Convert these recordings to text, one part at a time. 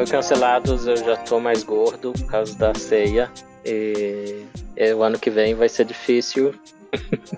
Foi cancelados, eu já tô mais gordo por causa da ceia. E, e o ano que vem vai ser difícil.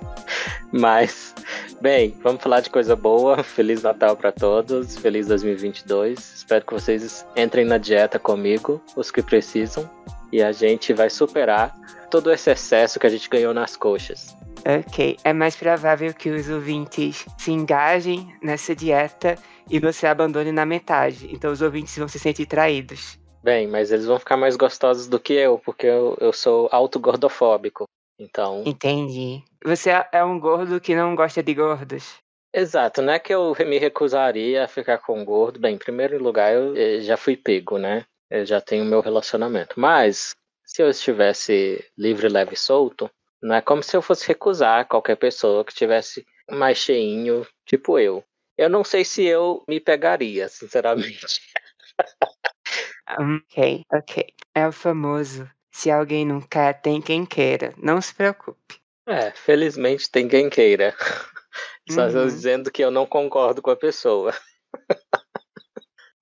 Mas, bem, vamos falar de coisa boa. Feliz Natal para todos, feliz 2022. Espero que vocês entrem na dieta comigo, os que precisam, e a gente vai superar todo esse excesso que a gente ganhou nas coxas. Ok, é mais provável que os ouvintes se engajem nessa dieta e você abandone na metade. Então os ouvintes vão se sentir traídos. Bem, mas eles vão ficar mais gostosos do que eu, porque eu, eu sou autogordofóbico. Então. Entendi. Você é, é um gordo que não gosta de gordos. Exato, não é que eu me recusaria a ficar com gordo. Bem, em primeiro lugar, eu eh, já fui pego, né? Eu já tenho meu relacionamento. Mas, se eu estivesse livre, leve e solto, não é como se eu fosse recusar qualquer pessoa que tivesse mais cheinho, tipo eu. Eu não sei se eu me pegaria, sinceramente. ok, ok. É o famoso. Se alguém não quer, tem quem queira. Não se preocupe. É, felizmente tem quem queira. Só uhum. dizendo que eu não concordo com a pessoa.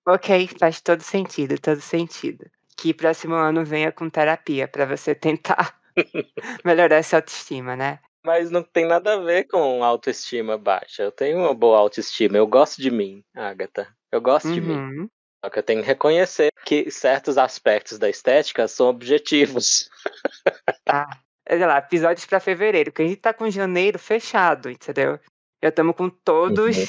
ok, faz todo sentido, todo sentido. Que próximo ano venha com terapia para você tentar Melhorar essa autoestima, né? Mas não tem nada a ver com autoestima baixa. Eu tenho uma boa autoestima. Eu gosto de mim, Agatha. Eu gosto uhum. de mim. Uhum. Só que eu tenho que reconhecer que certos aspectos da estética são objetivos. Ah, é, sei lá, episódios para fevereiro, que a gente tá com janeiro fechado, entendeu? Já estamos com todos uhum.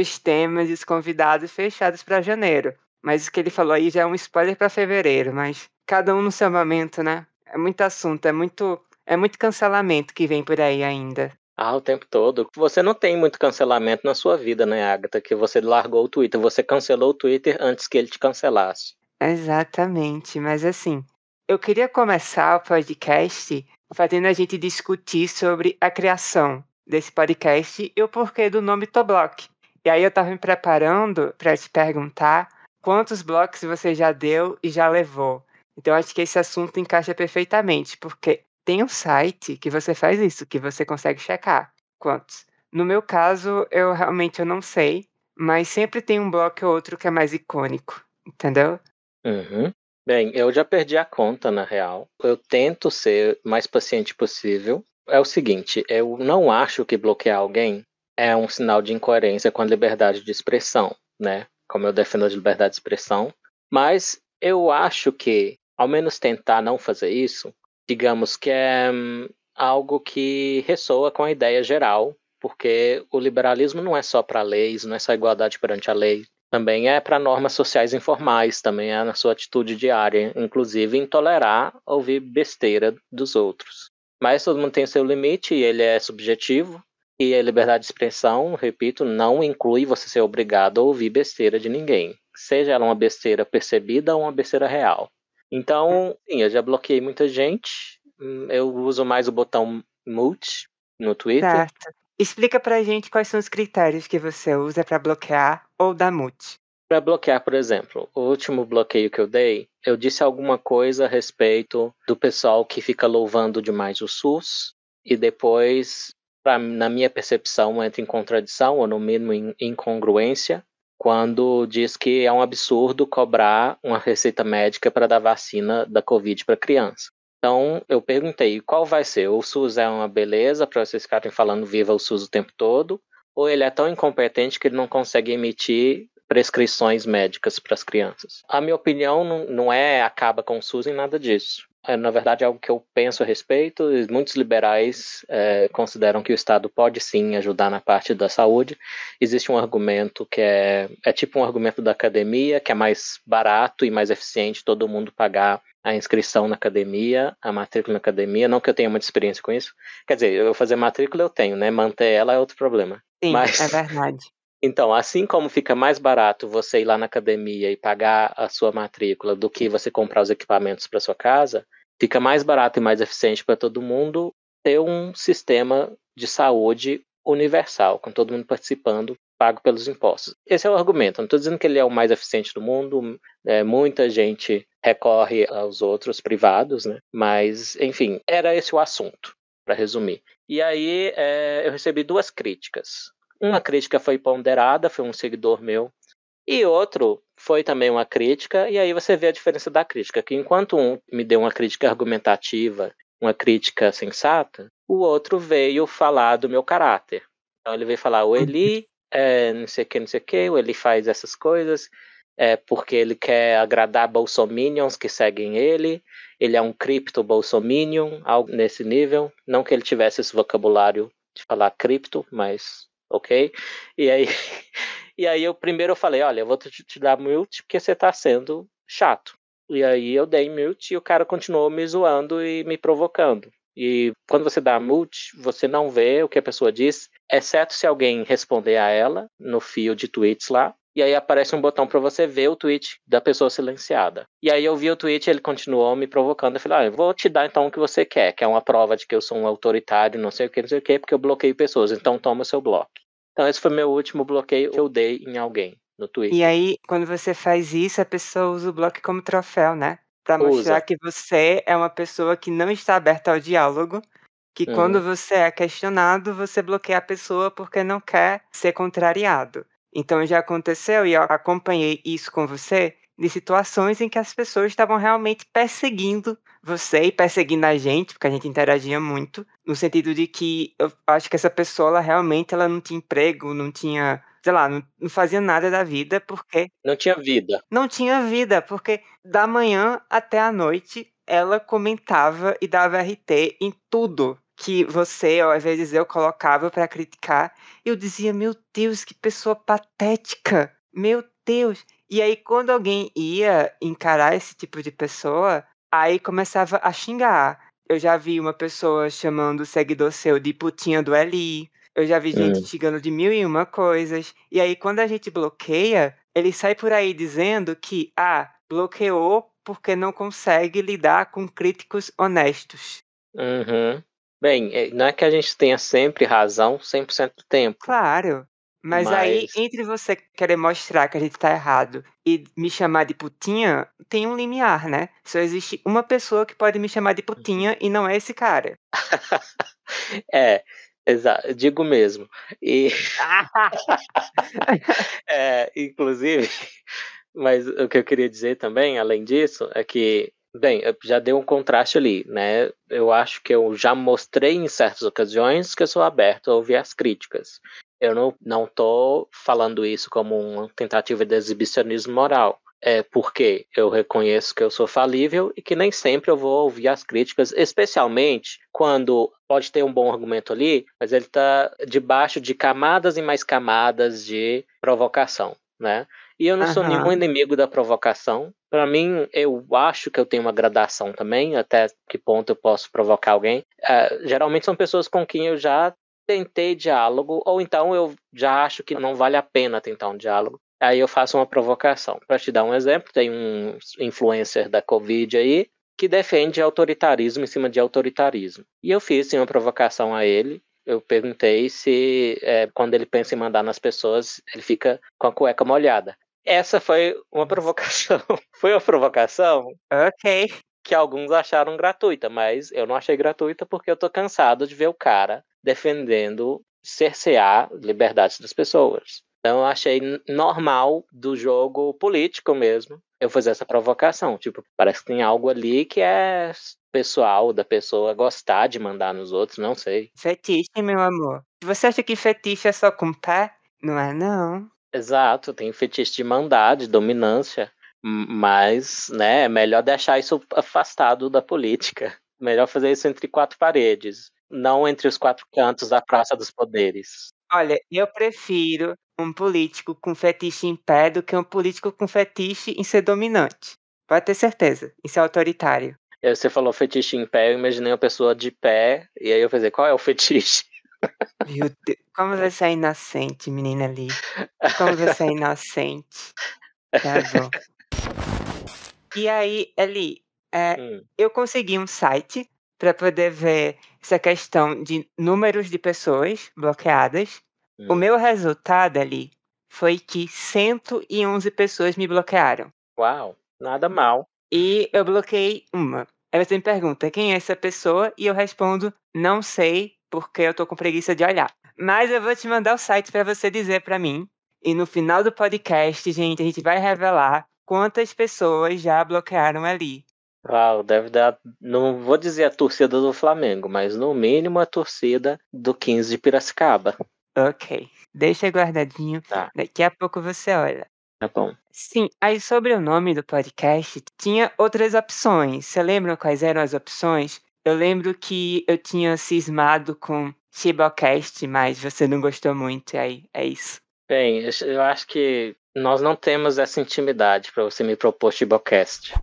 os temas e os convidados fechados para janeiro. Mas o que ele falou aí já é um spoiler para fevereiro, mas cada um no seu momento, né? é muito assunto, é muito, é muito cancelamento que vem por aí ainda. Ah, o tempo todo. Você não tem muito cancelamento na sua vida, né, Agatha? Que você largou o Twitter, você cancelou o Twitter antes que ele te cancelasse. Exatamente, mas assim, eu queria começar o podcast fazendo a gente discutir sobre a criação desse podcast e o porquê do nome Toblock. E aí eu estava me preparando para te perguntar quantos blocos você já deu e já levou. Então acho que esse assunto encaixa perfeitamente, porque tem um site que você faz isso, que você consegue checar quantos. No meu caso, eu realmente eu não sei, mas sempre tem um bloco ou outro que é mais icônico, entendeu? Uhum. Bem, eu já perdi a conta, na real. Eu tento ser mais paciente possível. É o seguinte, eu não acho que bloquear alguém é um sinal de incoerência com a liberdade de expressão, né? Como eu defendo a liberdade de expressão. Mas eu acho que ao menos tentar não fazer isso, digamos que é hum, algo que ressoa com a ideia geral, porque o liberalismo não é só para leis, não é só igualdade perante a lei, também é para normas sociais informais, também é na sua atitude diária, inclusive intolerar ouvir besteira dos outros. Mas todo mundo tem seu limite e ele é subjetivo, e a liberdade de expressão, repito, não inclui você ser obrigado a ouvir besteira de ninguém, seja ela uma besteira percebida ou uma besteira real. Então, sim, eu já bloqueei muita gente. Hum, eu uso mais o botão mute no Twitter. Certo. Explica pra gente quais são os critérios que você usa para bloquear ou dar mute. Para bloquear, por exemplo, o último bloqueio que eu dei, eu disse alguma coisa a respeito do pessoal que fica louvando demais o SUS e depois, pra, na minha percepção, entra em contradição ou no mínimo em incongruência quando diz que é um absurdo cobrar uma receita médica para dar vacina da Covid para criança. Então, eu perguntei qual vai ser. O SUS é uma beleza para vocês ficarem falando viva o SUS o tempo todo, ou ele é tão incompetente que ele não consegue emitir prescrições médicas para as crianças? A minha opinião não, não é acaba com o SUS em nada disso. É, na verdade, é algo que eu penso a respeito. Muitos liberais é, consideram que o Estado pode sim ajudar na parte da saúde. Existe um argumento que é, é tipo um argumento da academia, que é mais barato e mais eficiente todo mundo pagar a inscrição na academia, a matrícula na academia. Não que eu tenha muita experiência com isso. Quer dizer, eu fazer matrícula eu tenho, né? Manter ela é outro problema. Sim, Mas... é verdade. Então, assim como fica mais barato você ir lá na academia e pagar a sua matrícula do que você comprar os equipamentos para sua casa, fica mais barato e mais eficiente para todo mundo ter um sistema de saúde universal, com todo mundo participando, pago pelos impostos. Esse é o argumento. Não estou dizendo que ele é o mais eficiente do mundo. É, muita gente recorre aos outros privados, né? Mas, enfim, era esse o assunto, para resumir. E aí é, eu recebi duas críticas. É. Uma crítica foi ponderada, foi um seguidor meu, e outro foi também uma crítica, e aí você vê a diferença da crítica, que enquanto um me deu uma crítica argumentativa, uma crítica sensata, o outro veio falar do meu caráter. Então ele veio falar, o uhum. Eli, é, não sei o que, não sei o que, o Eli faz essas coisas, é porque ele quer agradar bolsominions que seguem ele, ele é um cripto bolsominion, algo nesse nível. Não que ele tivesse esse vocabulário de falar cripto, mas ok? E aí, e aí eu primeiro eu falei, olha, eu vou te, te dar mute porque você tá sendo chato. E aí eu dei mute e o cara continuou me zoando e me provocando. E quando você dá mute, você não vê o que a pessoa diz, exceto se alguém responder a ela no fio de tweets lá e aí aparece um botão para você ver o tweet da pessoa silenciada. E aí eu vi o tweet, ele continuou me provocando, eu falei, ah, eu vou te dar então o que você quer, que é uma prova de que eu sou um autoritário, não sei o que, não sei o que, porque eu bloqueio pessoas, então toma o seu bloco. Então esse foi meu último bloqueio que eu dei em alguém no Twitter. E aí, quando você faz isso, a pessoa usa o bloco como troféu, né? Para mostrar que você é uma pessoa que não está aberta ao diálogo, que quando uhum. você é questionado, você bloqueia a pessoa porque não quer ser contrariado. Então já aconteceu e eu acompanhei isso com você de situações em que as pessoas estavam realmente perseguindo você e perseguindo a gente, porque a gente interagia muito, no sentido de que eu acho que essa pessoa ela realmente ela não tinha emprego, não tinha, sei lá, não, não fazia nada da vida, porque não tinha vida. Não tinha vida, porque da manhã até a noite ela comentava e dava RT em tudo que você, ou às vezes eu, colocava para criticar, eu dizia: Meu Deus, que pessoa patética! Meu Deus! E aí, quando alguém ia encarar esse tipo de pessoa, aí começava a xingar. Eu já vi uma pessoa chamando o seguidor seu de putinha do Eli. Eu já vi gente é. xingando de mil e uma coisas. E aí, quando a gente bloqueia, ele sai por aí dizendo que, ah, bloqueou porque não consegue lidar com críticos honestos. Uhum. Bem, é, não é que a gente tenha sempre razão 100% do tempo. Claro. Mas, mas, aí, entre você querer mostrar que a gente tá errado e me chamar de putinha, tem um limiar, né? Só existe uma pessoa que pode me chamar de putinha uhum. e não é esse cara. é, exato, digo mesmo. E. é, inclusive, mas o que eu queria dizer também, além disso, é que Bem, já dei um contraste ali, né? Eu acho que eu já mostrei em certas ocasiões que eu sou aberto a ouvir as críticas. Eu não, não tô falando isso como uma tentativa de exibicionismo moral. É porque eu reconheço que eu sou falível e que nem sempre eu vou ouvir as críticas, especialmente quando pode ter um bom argumento ali, mas ele está debaixo de camadas e mais camadas de provocação, né? E eu não uhum. sou nenhum inimigo da provocação. Para mim, eu acho que eu tenho uma gradação também, até que ponto eu posso provocar alguém. Uh, geralmente são pessoas com quem eu já tentei diálogo, ou então eu já acho que não vale a pena tentar um diálogo. Aí eu faço uma provocação. Para te dar um exemplo, tem um influencer da Covid aí que defende autoritarismo em cima de autoritarismo. E eu fiz sim, uma provocação a ele. Eu perguntei se é, quando ele pensa em mandar nas pessoas, ele fica com a cueca molhada. Essa foi uma provocação. foi uma provocação? Ok. Que alguns acharam gratuita, mas eu não achei gratuita porque eu tô cansado de ver o cara defendendo cercear liberdades das pessoas. Então eu achei normal do jogo político mesmo eu fazer essa provocação. Tipo, parece que tem algo ali que é pessoal da pessoa gostar de mandar nos outros, não sei. Fetiche, meu amor. Você acha que fetiche é só com pé? Não é, não. Exato, tem fetiche de mandar, de dominância, mas né, é melhor deixar isso afastado da política. Melhor fazer isso entre quatro paredes, não entre os quatro cantos da Praça dos Poderes. Olha, eu prefiro um político com fetiche em pé do que um político com fetiche em ser dominante. Pode ter certeza, em ser autoritário. Aí você falou fetiche em pé, eu imaginei uma pessoa de pé, e aí eu falei, qual é o fetiche? Meu Deus. Como você é inocente, menina ali. Como você é inocente. É e aí, ali, é, hum. eu consegui um site para poder ver essa questão de números de pessoas bloqueadas. Hum. O meu resultado ali foi que 111 pessoas me bloquearam. Uau, nada hum. mal. E eu bloqueei uma. Aí você me pergunta quem é essa pessoa e eu respondo não sei porque eu tô com preguiça de olhar. Mas eu vou te mandar o site para você dizer para mim. E no final do podcast, gente, a gente vai revelar quantas pessoas já bloquearam ali. Uau, deve dar. Não vou dizer a torcida do Flamengo, mas no mínimo a torcida do 15 de Piracicaba. Ok. Deixa guardadinho. Tá. Daqui a pouco você olha. Tá bom. Sim, aí sobre o nome do podcast, tinha outras opções. Você lembra quais eram as opções? Eu lembro que eu tinha cismado com Shibocast, mas você não gostou muito, aí é isso. Bem, eu acho que nós não temos essa intimidade para você me propor Shibocast.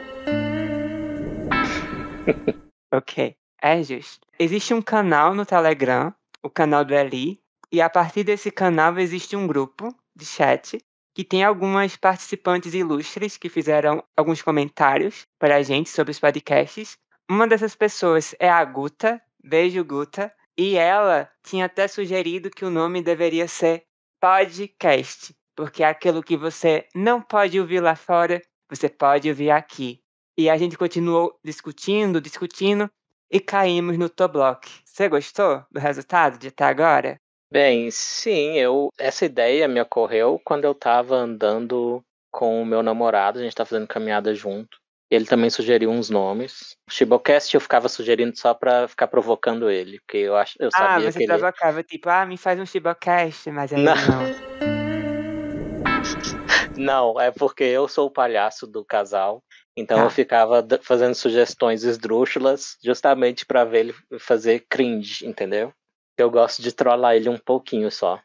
ok, é justo. Existe um canal no Telegram, o canal do Eli, e a partir desse canal existe um grupo de chat que tem algumas participantes ilustres que fizeram alguns comentários para a gente sobre os podcasts. Uma dessas pessoas é a Guta, beijo Guta, e ela tinha até sugerido que o nome deveria ser podcast, porque é aquilo que você não pode ouvir lá fora, você pode ouvir aqui. E a gente continuou discutindo, discutindo e caímos no Toblock. Você gostou do resultado de até agora? Bem, sim, eu essa ideia me ocorreu quando eu estava andando com o meu namorado, a gente estava tá fazendo caminhada junto. Ele também sugeriu uns nomes. O Shibocast eu ficava sugerindo só pra ficar provocando ele, porque eu, ach... eu ah, sabia ah, você que ele... provocava, tipo, ah, me faz um Shibocast, mas ele não. não. não, é porque eu sou o palhaço do casal, então ah. eu ficava fazendo sugestões esdrúxulas justamente para ver ele fazer cringe, entendeu? Eu gosto de trollar ele um pouquinho só.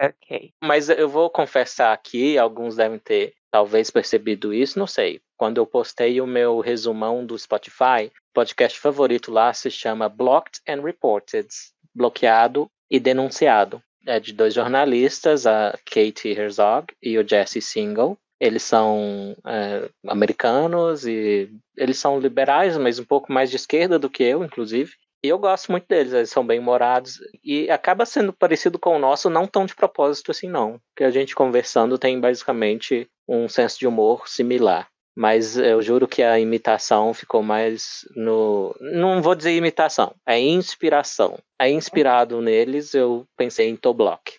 Ok. Mas eu vou confessar aqui, alguns devem ter talvez percebido isso, não sei. Quando eu postei o meu resumão do Spotify, podcast favorito lá se chama Blocked and Reported, bloqueado e denunciado. É de dois jornalistas, a Katie Herzog e o Jesse Single. Eles são é, americanos e eles são liberais, mas um pouco mais de esquerda do que eu, inclusive. E eu gosto muito deles, eles são bem morados e acaba sendo parecido com o nosso, não tão de propósito assim não, que a gente conversando tem basicamente um senso de humor similar. Mas eu juro que a imitação ficou mais no. Não vou dizer imitação, é inspiração. É inspirado neles, eu pensei em Toblock.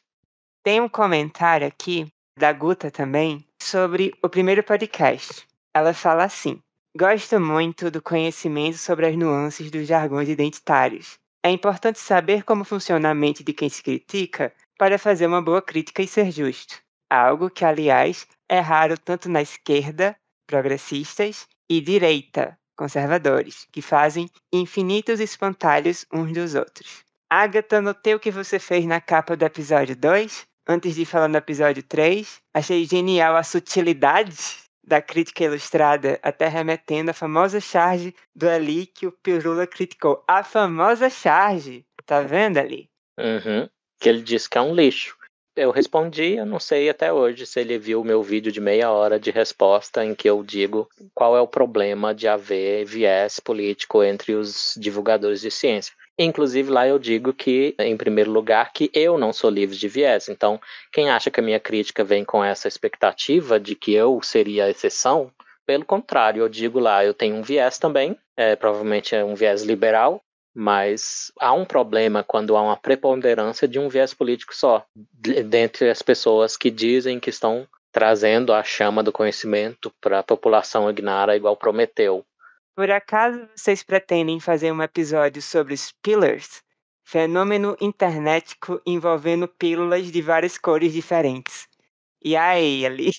Tem um comentário aqui, da Guta também, sobre o primeiro podcast. Ela fala assim: Gosta muito do conhecimento sobre as nuances dos jargões identitários. É importante saber como funciona a mente de quem se critica para fazer uma boa crítica e ser justo. Algo que, aliás, é raro tanto na esquerda, progressistas, e direita, conservadores, que fazem infinitos espantalhos uns dos outros. Agatha, notei o que você fez na capa do episódio 2, antes de falar no episódio 3. Achei genial a sutilidade da crítica ilustrada, até remetendo à famosa charge do Ali que o Pirula criticou. A famosa charge! Tá vendo ali? Uhum. Que ele disse que é um lixo. Eu respondi, eu não sei até hoje se ele viu o meu vídeo de meia hora de resposta em que eu digo qual é o problema de haver viés político entre os divulgadores de ciência. Inclusive, lá eu digo que, em primeiro lugar, que eu não sou livre de viés. Então, quem acha que a minha crítica vem com essa expectativa de que eu seria a exceção, pelo contrário, eu digo lá, eu tenho um viés também, é, provavelmente é um viés liberal, mas há um problema quando há uma preponderância de um viés político só, dentre as pessoas que dizem que estão trazendo a chama do conhecimento para a população ignara, igual Prometeu. Por acaso vocês pretendem fazer um episódio sobre spillers? Fenômeno internetico envolvendo pílulas de várias cores diferentes. E aí, Ali?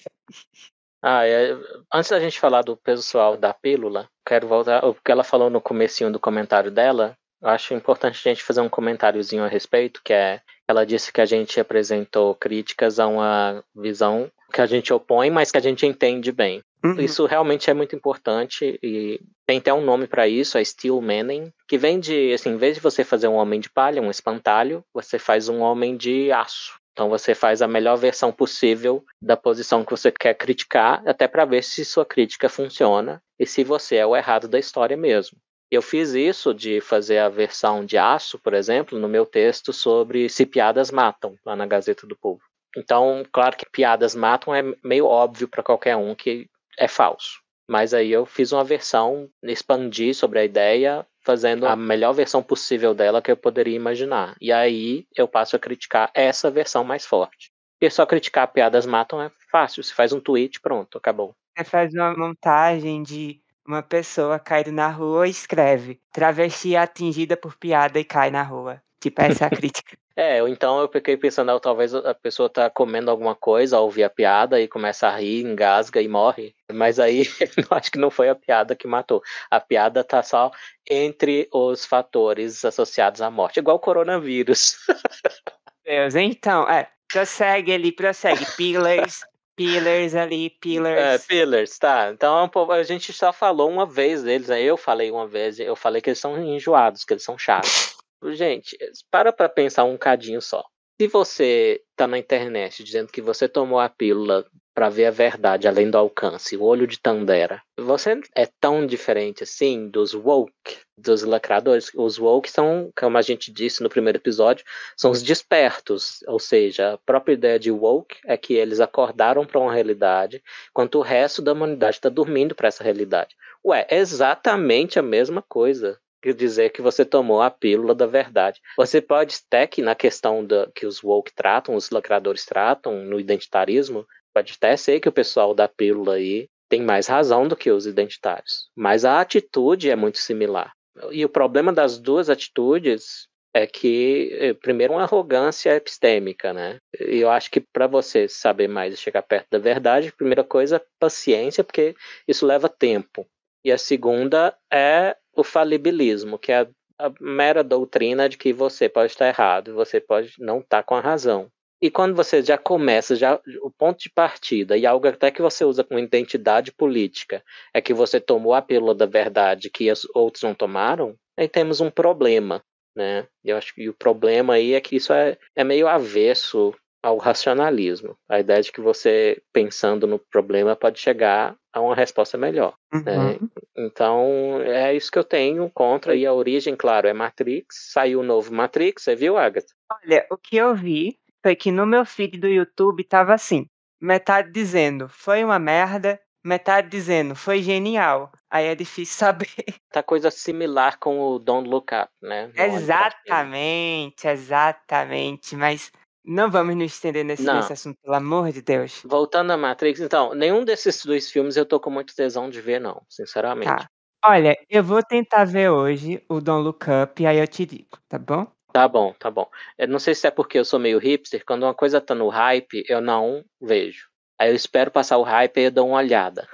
Ah, é, antes da gente falar do pessoal da pílula, quero voltar o que ela falou no comecinho do comentário dela. acho importante a gente fazer um comentáriozinho a respeito, que é ela disse que a gente apresentou críticas a uma visão que a gente opõe, mas que a gente entende bem. Uhum. Isso realmente é muito importante e tem até um nome para isso, é Steel Manning, que vem de, assim, em vez de você fazer um homem de palha, um espantalho, você faz um homem de aço. Então você faz a melhor versão possível da posição que você quer criticar, até para ver se sua crítica funciona e se você é o errado da história mesmo. Eu fiz isso de fazer a versão de aço, por exemplo, no meu texto sobre se piadas matam, lá na Gazeta do Povo. Então, claro que piadas matam é meio óbvio para qualquer um que é falso. Mas aí eu fiz uma versão, expandi sobre a ideia, fazendo a melhor versão possível dela que eu poderia imaginar. E aí eu passo a criticar essa versão mais forte. E só criticar piadas matam é fácil. Você faz um tweet, pronto, acabou. Você faz uma montagem de uma pessoa caindo na rua e escreve: travesti atingida por piada e cai na rua. Tipo, essa é a crítica. É, ou então eu fiquei pensando, ah, talvez a pessoa tá comendo alguma coisa, ouvir a piada e começa a rir, engasga e morre. Mas aí acho que não foi a piada que matou. A piada tá só entre os fatores associados à morte, igual o coronavírus. Deus, então, é, prossegue ali, prossegue. Pillars, Pillars ali, é, Pillars. É, Pillars, tá. Então é a gente só falou uma vez deles, né? Eu falei uma vez, eu falei que eles são enjoados, que eles são chatos. Gente, eh, para pra pensar um cadinho só. Se você tá na internet dizendo que você tomou a pílula para ver a verdade além do alcance, o olho de Tandera, você é tão diferente assim dos woke, dos lacradores? Os woke são, como a gente disse no primeiro episódio, são os despertos, ou seja, a própria ideia de woke é que eles acordaram para uma realidade, enquanto o resto da humanidade está dormindo para essa realidade. Ué, é exatamente a mesma coisa que dizer que você tomou a pílula da verdade. Você pode até que na questão da, que os woke tratam, os lacradores tratam, no identitarismo, pode até ser que o pessoal da pílula aí tem mais razão do que os identitários. Mas a atitude é muito similar. E o problema das duas atitudes é que, eh, primeiro, uma arrogância epistêmica, né? E eu acho que para você saber mais e chegar perto da verdade, primeira coisa, paciência, porque isso leva tempo. E a segunda é o falibilismo, que é a, a mera doutrina de que você pode estar errado, você pode não estar tá com a razão. E quando você já começa, já o ponto de partida e algo até que você usa com identidade política é que você tomou a pílula da verdade que os outros não tomaram, aí temos um problema, né? Eu acho que o problema aí é que isso é, é meio avesso ao racionalismo. A ideia de que você pensando no problema pode chegar a uma resposta melhor. Né? Uhum. Né? Então, é isso que eu tenho contra. E a origem, claro, é Matrix. Saiu o novo Matrix, você viu, Agatha? Olha, o que eu vi foi que no meu feed do YouTube tava assim: metade dizendo foi uma merda, metade dizendo foi genial. Aí é difícil saber. Tá coisa similar com o Don't Look Up, né? exatamente, exatamente. Mas não vamos nos estender nesse, nesse assunto, pelo amor de Deus. Voltando à Matrix, então, nenhum desses dois filmes eu tô com muito tesão de ver, não, tá. sinceramente. Tá. Olha, eu vou tentar ver hoje o Don Look Up e aí eu te digo, tá bom? Tá bom, tá bom. Eu não sei se é porque eu sou meio hipster, quando uma coisa tá no hype, eu não vejo. Aí eu espero passar o hype e eu dou uma olhada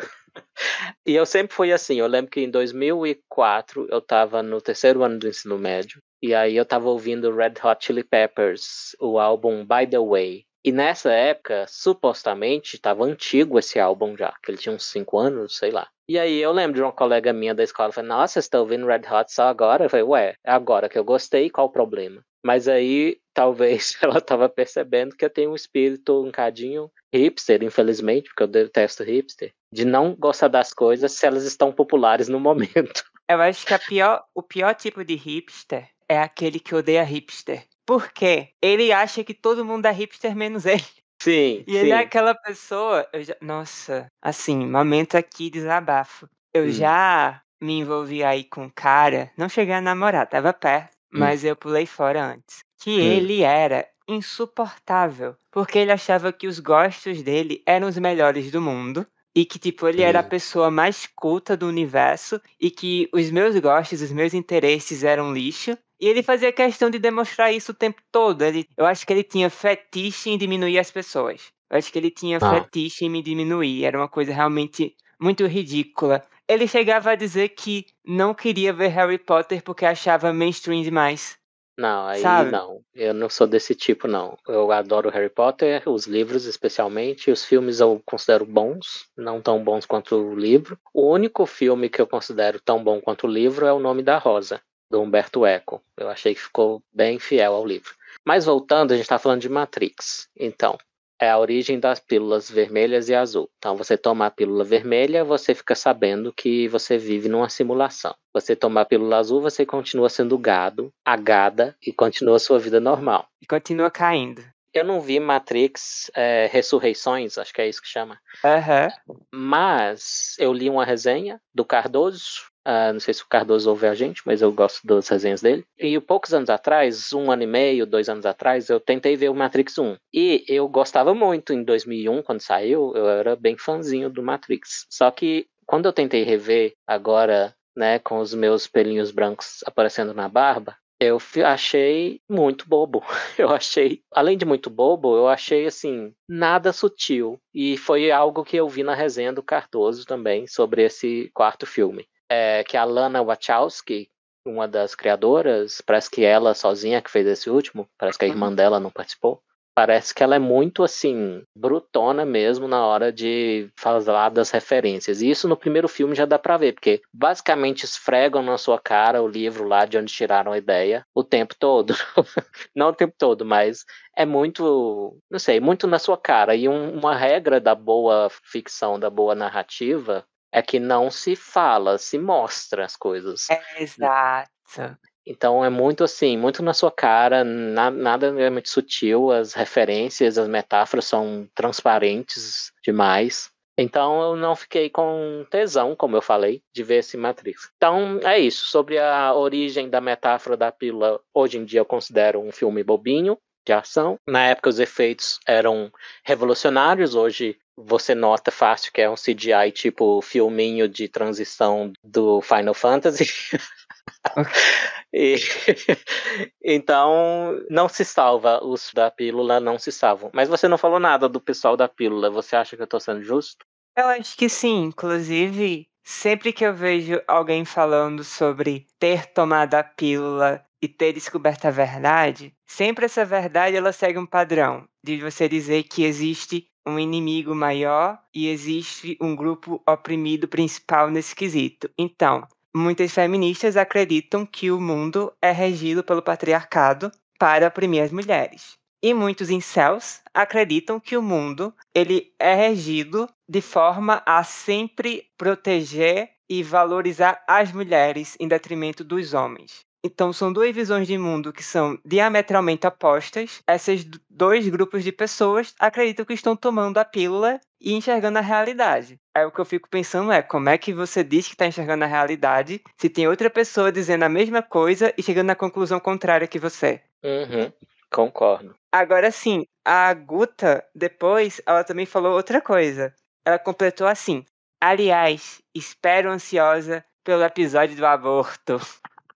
e eu sempre fui assim. Eu lembro que em 2004 eu estava no terceiro ano do ensino médio. E aí eu estava ouvindo Red Hot Chili Peppers, o álbum By the Way. E nessa época, supostamente, estava antigo esse álbum já, que ele tinha uns 5 anos, sei lá. E aí eu lembro de uma colega minha da escola, falei, nossa, você tá ouvindo Red Hot só agora? Eu falei, ué, é agora que eu gostei, qual o problema? Mas aí talvez ela estava percebendo que eu tenho um espírito um cadinho hipster, infelizmente, porque eu detesto hipster, de não gostar das coisas se elas estão populares no momento. Eu acho que pior, o pior tipo de hipster é aquele que odeia hipster. Por quê? Ele acha que todo mundo é hipster menos ele. Sim. E sim. ele é aquela pessoa. Já, nossa, assim, momento aqui desabafo. Eu hum. já me envolvi aí com um cara, não cheguei a namorar, tava perto Hum. mas eu pulei fora antes. Que hum. ele era insuportável, porque ele achava que os gostos dele eram os melhores do mundo. E que, tipo, ele era a hum. pessoa mais culta do universo. E que os meus gostos, os meus interesses eram lixo. E ele fazia questão de demonstrar isso o tempo todo. Ele, eu acho que ele tinha fetiche em diminuir as pessoas. Eu acho que ele tinha ah. fetiche em me diminuir. Era uma coisa realmente muito ridícula. Ele chegava a dizer que não queria ver Harry Potter porque achava mainstream demais. Não, aí Sabe? não. Eu não sou desse tipo, não. Eu adoro Harry Potter, os livros especialmente. Os filmes eu considero bons, não tão bons quanto o livro. O único filme que eu considero tão bom quanto o livro é O Nome da Rosa, do Humberto Eco. Eu achei que ficou bem fiel ao livro. Mas voltando, a gente está falando de Matrix. Então, é a origem das pílulas vermelhas e azul. Então, você toma a pílula vermelha, você fica sabendo que você vive numa simulação. Você toma a pílula azul, você continua sendo gado, agada e continua sua vida normal. E continua caindo. Eu não vi Matrix é, Ressurreições, acho que é isso que chama. Uhum. Mas eu li uma resenha do Cardoso Uh, não sei se o Cardoso ouve a gente, mas eu gosto das resenhas dele. E poucos anos atrás, um ano e meio, dois anos atrás, eu tentei ver o Matrix 1. E eu gostava muito em 2001, quando saiu, eu era bem fãzinho do Matrix. Só que quando eu tentei rever agora, né, com os meus pelinhos brancos aparecendo na barba, eu achei muito bobo. Eu achei, além de muito bobo, eu achei assim, nada sutil. E foi algo que eu vi na resenha do Cardoso também sobre esse quarto filme é, que é a Lana Wachowski, uma das criadoras, parece que ela sozinha que fez esse último, parece que a irmã uhum. dela não participou. Parece que ela é muito assim, brutona mesmo na hora de falar das referências. E isso no primeiro filme já dá pra ver, porque basicamente esfregam na sua cara o livro lá de onde tiraram a ideia o tempo todo. não o tempo todo, mas é muito, não sei, muito na sua cara. E um, uma regra da boa ficção, da boa narrativa, é que não se fala, se mostra as coisas. É, exato. Então é muito assim, muito na sua cara, na, nada é muito sutil, as referências, as metáforas são transparentes demais. Então eu não fiquei com tesão, como eu falei, de ver esse Matrix. Então é isso. Sobre a origem da metáfora da pílula, hoje em dia eu considero um filme bobinho de ação. Na época os efeitos eram revolucionários, hoje você nota fácil que é um CGI tipo filminho de transição do Final Fantasy. e, então não se salva os da pílula, não se salvam. Mas você não falou nada do pessoal da pílula. Você acha que eu tô sendo justo? Eu acho que sim. Inclusive, sempre que eu vejo alguém falando sobre ter tomado a pílula e ter descoberto a verdade, sempre essa verdade ela segue um padrão de você dizer que existe um inimigo maior e existe um grupo oprimido principal nesse quesito. Então, muitas feministas acreditam que o mundo é regido pelo patriarcado para oprimir as mulheres. E muitos incels acreditam que o mundo ele é regido de forma a sempre proteger e valorizar as mulheres em detrimento dos homens. Então, são duas visões de mundo que são diametralmente opostas. Esses dois grupos de pessoas acreditam que estão tomando a pílula e enxergando a realidade. Aí é o que eu fico pensando é como é que você diz que está enxergando a realidade se tem outra pessoa dizendo a mesma coisa e chegando à conclusão contrária que você. Uhum. Concordo. Agora sim, a Guta, depois, ela também falou outra coisa. Ela completou assim: Aliás, espero ansiosa pelo episódio do aborto.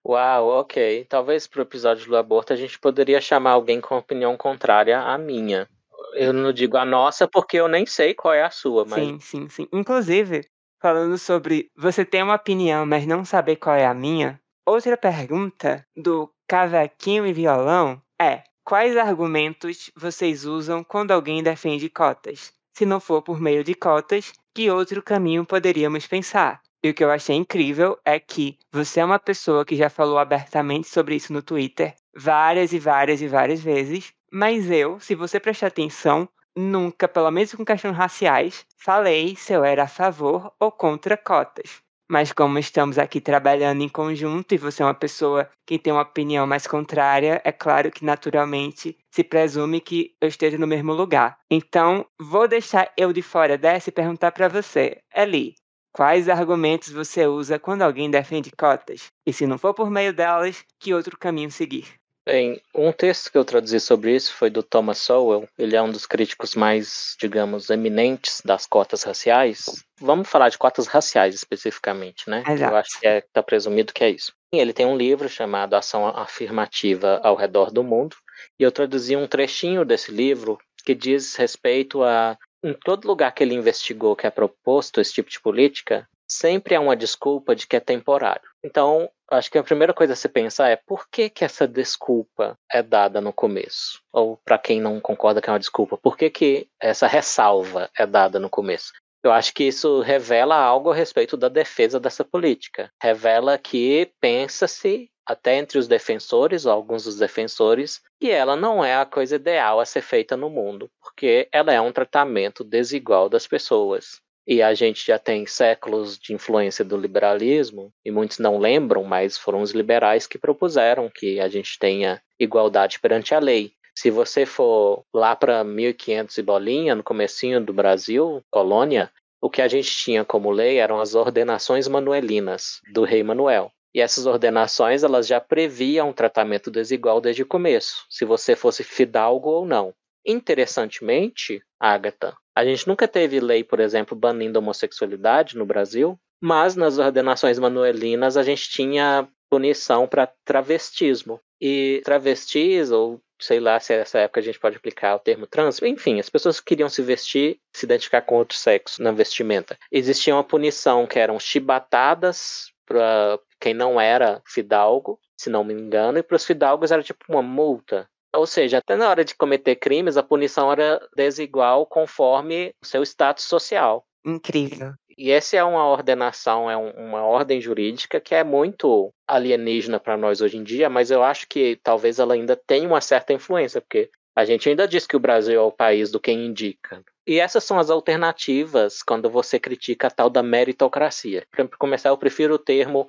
Uau, ok. Talvez pro episódio do aborto a gente poderia chamar alguém com opinião contrária à minha. Eu não digo a nossa porque eu nem sei qual é a sua, mas. Sim, sim, sim. Inclusive, falando sobre você tem uma opinião, mas não saber qual é a minha, outra pergunta do cavaquinho e violão é: quais argumentos vocês usam quando alguém defende cotas? Se não for por meio de cotas, que outro caminho poderíamos pensar? E o que eu achei incrível é que você é uma pessoa que já falou abertamente sobre isso no Twitter várias e várias e várias vezes, mas eu, se você prestar atenção, nunca, pelo menos com questões raciais, falei se eu era a favor ou contra cotas. Mas como estamos aqui trabalhando em conjunto e você é uma pessoa que tem uma opinião mais contrária, é claro que naturalmente se presume que eu esteja no mesmo lugar. Então, vou deixar eu de fora dessa e perguntar para você, Eli, Quais argumentos você usa quando alguém defende cotas? E se não for por meio delas, que outro caminho seguir? Bem, um texto que eu traduzi sobre isso foi do Thomas Sowell. Ele é um dos críticos mais, digamos, eminentes das cotas raciais. Vamos falar de cotas raciais especificamente, né? Exato. Eu acho que está é, tá presumido que é isso. Ele tem um livro chamado Ação Afirmativa ao Redor do Mundo. E eu traduzi um trechinho desse livro que diz respeito a em todo lugar que ele investigou que é proposto esse tipo de política, sempre há uma desculpa de que é temporário. Então, acho que a primeira coisa a se pensar é por que, que essa desculpa é dada no começo? Ou, para quem não concorda que é uma desculpa, por que, que essa ressalva é dada no começo? Eu acho que isso revela algo a respeito da defesa dessa política. Revela que pensa-se até entre os defensores, ou alguns dos defensores, e ela não é a coisa ideal a ser feita no mundo, porque ela é um tratamento desigual das pessoas. E a gente já tem séculos de influência do liberalismo, e muitos não lembram, mas foram os liberais que propuseram que a gente tenha igualdade perante a lei. Se você for lá para 1500 e bolinha, no comecinho do Brasil, colônia, o que a gente tinha como lei eram as ordenações manuelinas do rei Manuel. E essas ordenações, elas já previam um tratamento desigual desde o começo, se você fosse fidalgo ou não. Interessantemente, Agatha, a gente nunca teve lei, por exemplo, banindo a homossexualidade no Brasil, mas nas ordenações manuelinas a gente tinha punição para travestismo. E travestis, ou sei lá se nessa é época a gente pode aplicar o termo trans, enfim, as pessoas que queriam se vestir, se identificar com outro sexo na vestimenta. Existia uma punição que eram chibatadas para quem não era fidalgo, se não me engano, e para os fidalgos era tipo uma multa. Ou seja, até na hora de cometer crimes, a punição era desigual conforme o seu status social. Incrível. E essa é uma ordenação, é um, uma ordem jurídica que é muito alienígena para nós hoje em dia, mas eu acho que talvez ela ainda tenha uma certa influência, porque a gente ainda diz que o Brasil é o país do quem indica. E essas são as alternativas quando você critica a tal da meritocracia. Para começar, eu prefiro o termo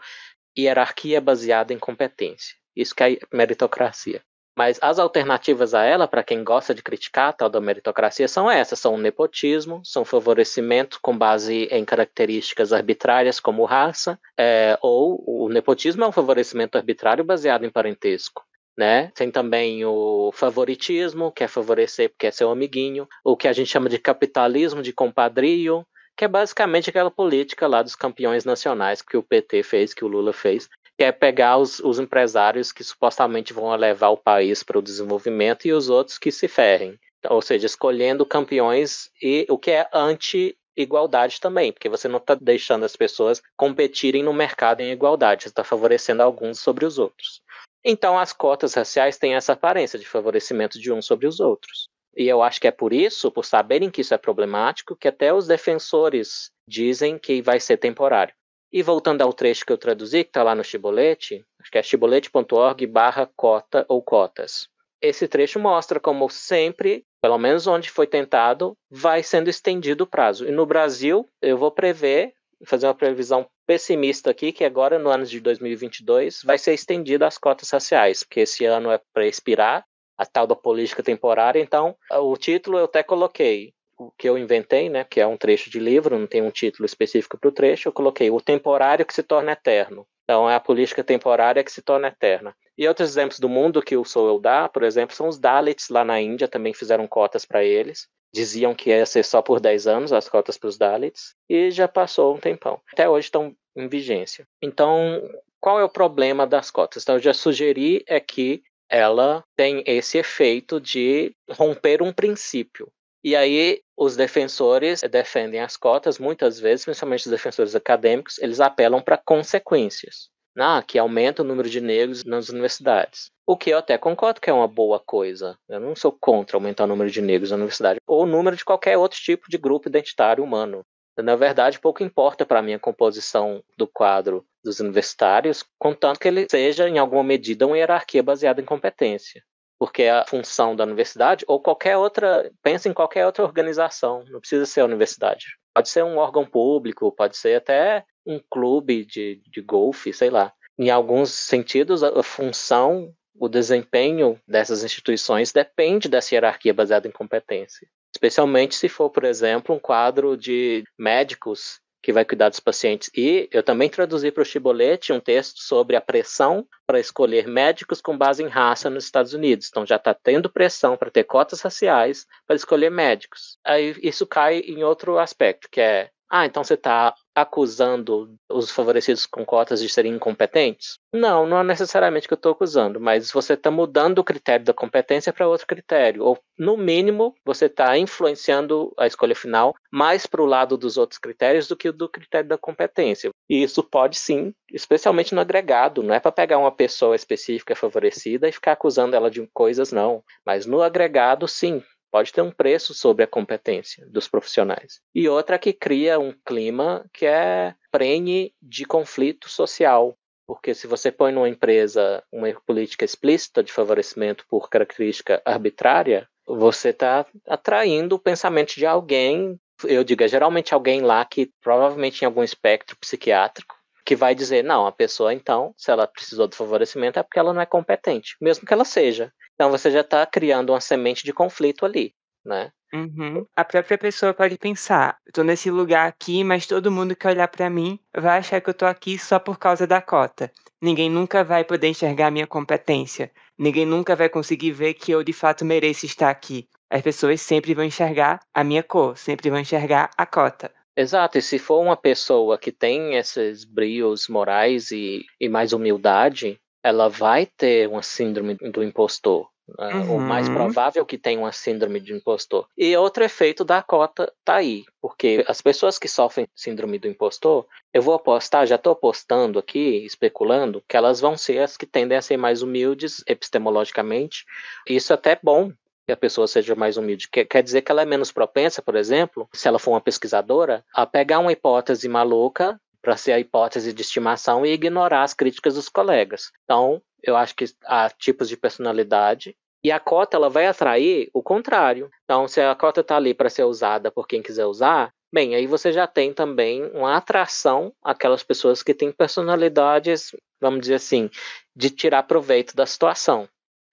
hierarquia é baseada em competência. Isso que é meritocracia. Mas as alternativas a ela, para quem gosta de criticar a tal da meritocracia, são essas: são o nepotismo, são favorecimento com base em características arbitrárias, como raça, é, ou o nepotismo é um favorecimento arbitrário baseado em parentesco. Né? Tem também o favoritismo, que é favorecer porque é seu amiguinho, o que a gente chama de capitalismo de compadrio, que é basicamente aquela política lá dos campeões nacionais que o PT fez, que o Lula fez, que é pegar os, os empresários que supostamente vão levar o país para o desenvolvimento e os outros que se ferrem. Então, ou seja, escolhendo campeões e o que é anti igualdade também, porque você não está deixando as pessoas competirem no mercado em igualdade, você está favorecendo alguns sobre os outros. Então, as cotas raciais têm essa aparência de favorecimento de uns sobre os outros. E eu acho que é por isso, por saberem que isso é problemático, que até os defensores dizem que vai ser temporário. E voltando ao trecho que eu traduzi, que está lá no Chibolete, acho que é chibolete.org barra cota ou cotas. Esse trecho mostra como sempre, pelo menos onde foi tentado, vai sendo estendido o prazo. E no Brasil, eu vou prever, fazer uma previsão pessimista aqui, que agora no ano de 2022 vai ser estendida as cotas raciais, porque esse ano é para expirar a tal da política temporária. Então, o título eu até coloquei o que eu inventei, né, que é um trecho de livro, não tem um título específico para o trecho, eu coloquei o temporário que se torna eterno. Então é a política temporária que se torna eterna. E outros exemplos do mundo que o Sou Eu dá, por exemplo, são os Dalits lá na Índia, também fizeram cotas para eles. Diziam que ia ser só por 10 anos as cotas para os Dalits, e já passou um tempão. Até hoje estão em vigência. Então, qual é o problema das cotas? Então, eu já sugeri é que ela tem esse efeito de romper um princípio. E aí os defensores defendem as cotas, muitas vezes, principalmente os defensores acadêmicos, eles apelam para consequências. Ah, que aumenta o número de negros nas universidades. O que eu até concordo que é uma boa coisa. Eu não sou contra aumentar o número de negros na universidade ou o número de qualquer outro tipo de grupo identitário humano. Na verdade, pouco importa para mim a composição do quadro dos universitários, contanto que ele seja, em alguma medida, uma hierarquia baseada em competência. Porque é a função da universidade, ou qualquer outra, pensa em qualquer outra organização, não precisa ser a universidade. Pode ser um órgão público, pode ser até um clube de, de golfe, sei lá. Em alguns sentidos, a função, o desempenho dessas instituições depende dessa hierarquia baseada em competência especialmente se for, por exemplo, um quadro de médicos que vai cuidar dos pacientes. E eu também traduzi para o Chibolete um texto sobre a pressão para escolher médicos com base em raça nos Estados Unidos. Então já está tendo pressão para ter cotas raciais para escolher médicos. Aí isso cai em outro aspecto, que é ah, então você está acusando os favorecidos com cotas de serem incompetentes? Não, não é necessariamente que eu estou acusando, mas você está mudando o critério da competência para outro critério, ou no mínimo você está influenciando a escolha final mais para o lado dos outros critérios do que do critério da competência. E isso pode sim, especialmente no agregado, não é para pegar uma pessoa específica favorecida e ficar acusando ela de coisas, não, mas no agregado sim, pode ter um preço sobre a competência dos profissionais. E outra que cria um clima que é prenhe de conflito social. Porque se você põe numa empresa uma política explícita de favorecimento por característica arbitrária, você está atraindo o pensamento de alguém, eu digo, é geralmente alguém lá que provavelmente em algum espectro psiquiátrico, que vai dizer, não, a pessoa então, se ela precisou do favorecimento é porque ela não é competente, mesmo que ela seja. Então você já está criando uma semente de conflito ali, né? Uhum. A própria pessoa pode pensar, estou nesse lugar aqui, mas todo mundo que olhar para mim vai achar que eu estou aqui só por causa da cota. Ninguém nunca vai poder enxergar a minha competência. Ninguém nunca vai conseguir ver que eu de fato mereço estar aqui. As pessoas sempre vão enxergar a minha cor, sempre vão enxergar a cota. Exato, e se for uma pessoa que tem esses brios morais e, e mais humildade, ela vai ter uma síndrome do impostor. Uhum. O mais uhum. provável que tenha uma síndrome de impostor. E outro efeito da cota tá aí, porque as pessoas que sofrem síndrome do impostor, eu vou apostar, já estou apostando aqui, especulando, que elas vão ser as que tendem a ser mais humildes epistemologicamente. Isso é até bom, que a pessoa seja mais humilde. Quer, dizer que ela é menos propensa, por exemplo, se ela for uma pesquisadora, a pegar uma hipótese maluca para ser a hipótese de estimação e ignorar as críticas dos colegas. Então, eu acho que há tipos de personalidade e a cota ela vai atrair o contrário. Então, se a cota está ali para ser usada por quem quiser usar, bem, aí você já tem também uma atração àquelas pessoas que têm personalidades, vamos dizer assim, de tirar proveito da situação.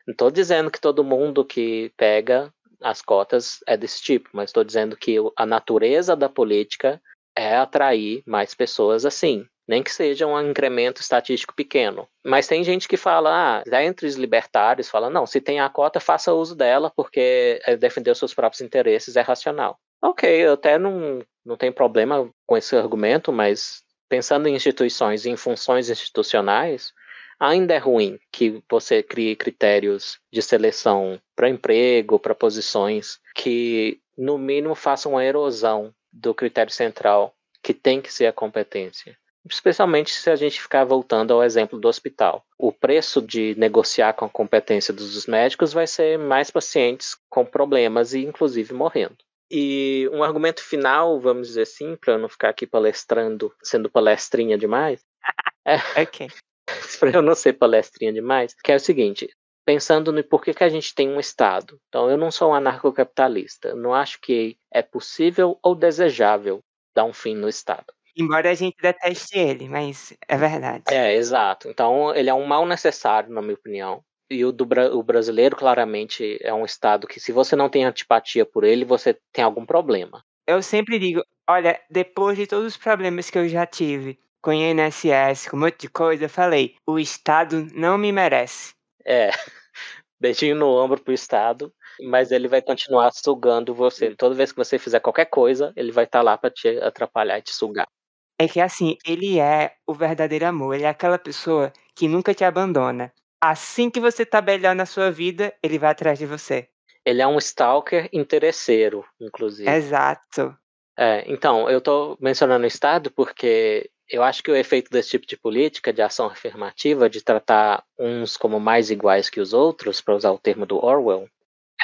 Não estou dizendo que todo mundo que pega as cotas é desse tipo, mas estou dizendo que a natureza da política é atrair mais pessoas assim. Nem que seja um incremento estatístico pequeno. Mas tem gente que fala, ah, entre os libertários, fala, não, se tem a cota, faça uso dela, porque eh, defender os seus próprios interesses é racional. Ok, eu até não, não tenho problema com esse argumento, mas pensando em instituições e em funções institucionais, ainda é ruim que você crie critérios de seleção para emprego, para posições que no mínimo façam uma erosão do critério central, que tem que ser a competência. Especialmente se a gente ficar voltando ao exemplo do hospital. O preço de negociar com a competência dos médicos vai ser mais pacientes com problemas e, inclusive, morrendo. E um argumento final, vamos dizer assim, para eu não ficar aqui palestrando, sendo palestrinha demais. É, ok. para eu não ser palestrinha demais, que é o seguinte: pensando no porquê que a gente tem um Estado. Então, eu não sou um anarcocapitalista. Eu não acho que é possível ou desejável dar um fim no Estado. Embora a gente deteste ele, mas é verdade. É, exato. Então, ele é um mal necessário, na minha opinião. E o, do, o brasileiro, claramente, é um Estado que, se você não tem antipatia por ele, você tem algum problema. Eu sempre digo: olha, depois de todos os problemas que eu já tive com o INSS, com um monte de coisa, eu falei: o Estado não me merece. É. Beijinho no ombro pro Estado, mas ele vai continuar sugando você. Toda vez que você fizer qualquer coisa, ele vai estar tá lá para te atrapalhar e te sugar. É que assim, ele é o verdadeiro amor, ele é aquela pessoa que nunca te abandona. Assim que você tá melhor na sua vida, ele vai atrás de você. Ele é um stalker interesseiro, inclusive. Exato. É, então, eu tô mencionando o Estado porque eu acho que o efeito desse tipo de política, de ação afirmativa, de tratar uns como mais iguais que os outros, para usar o termo do Orwell,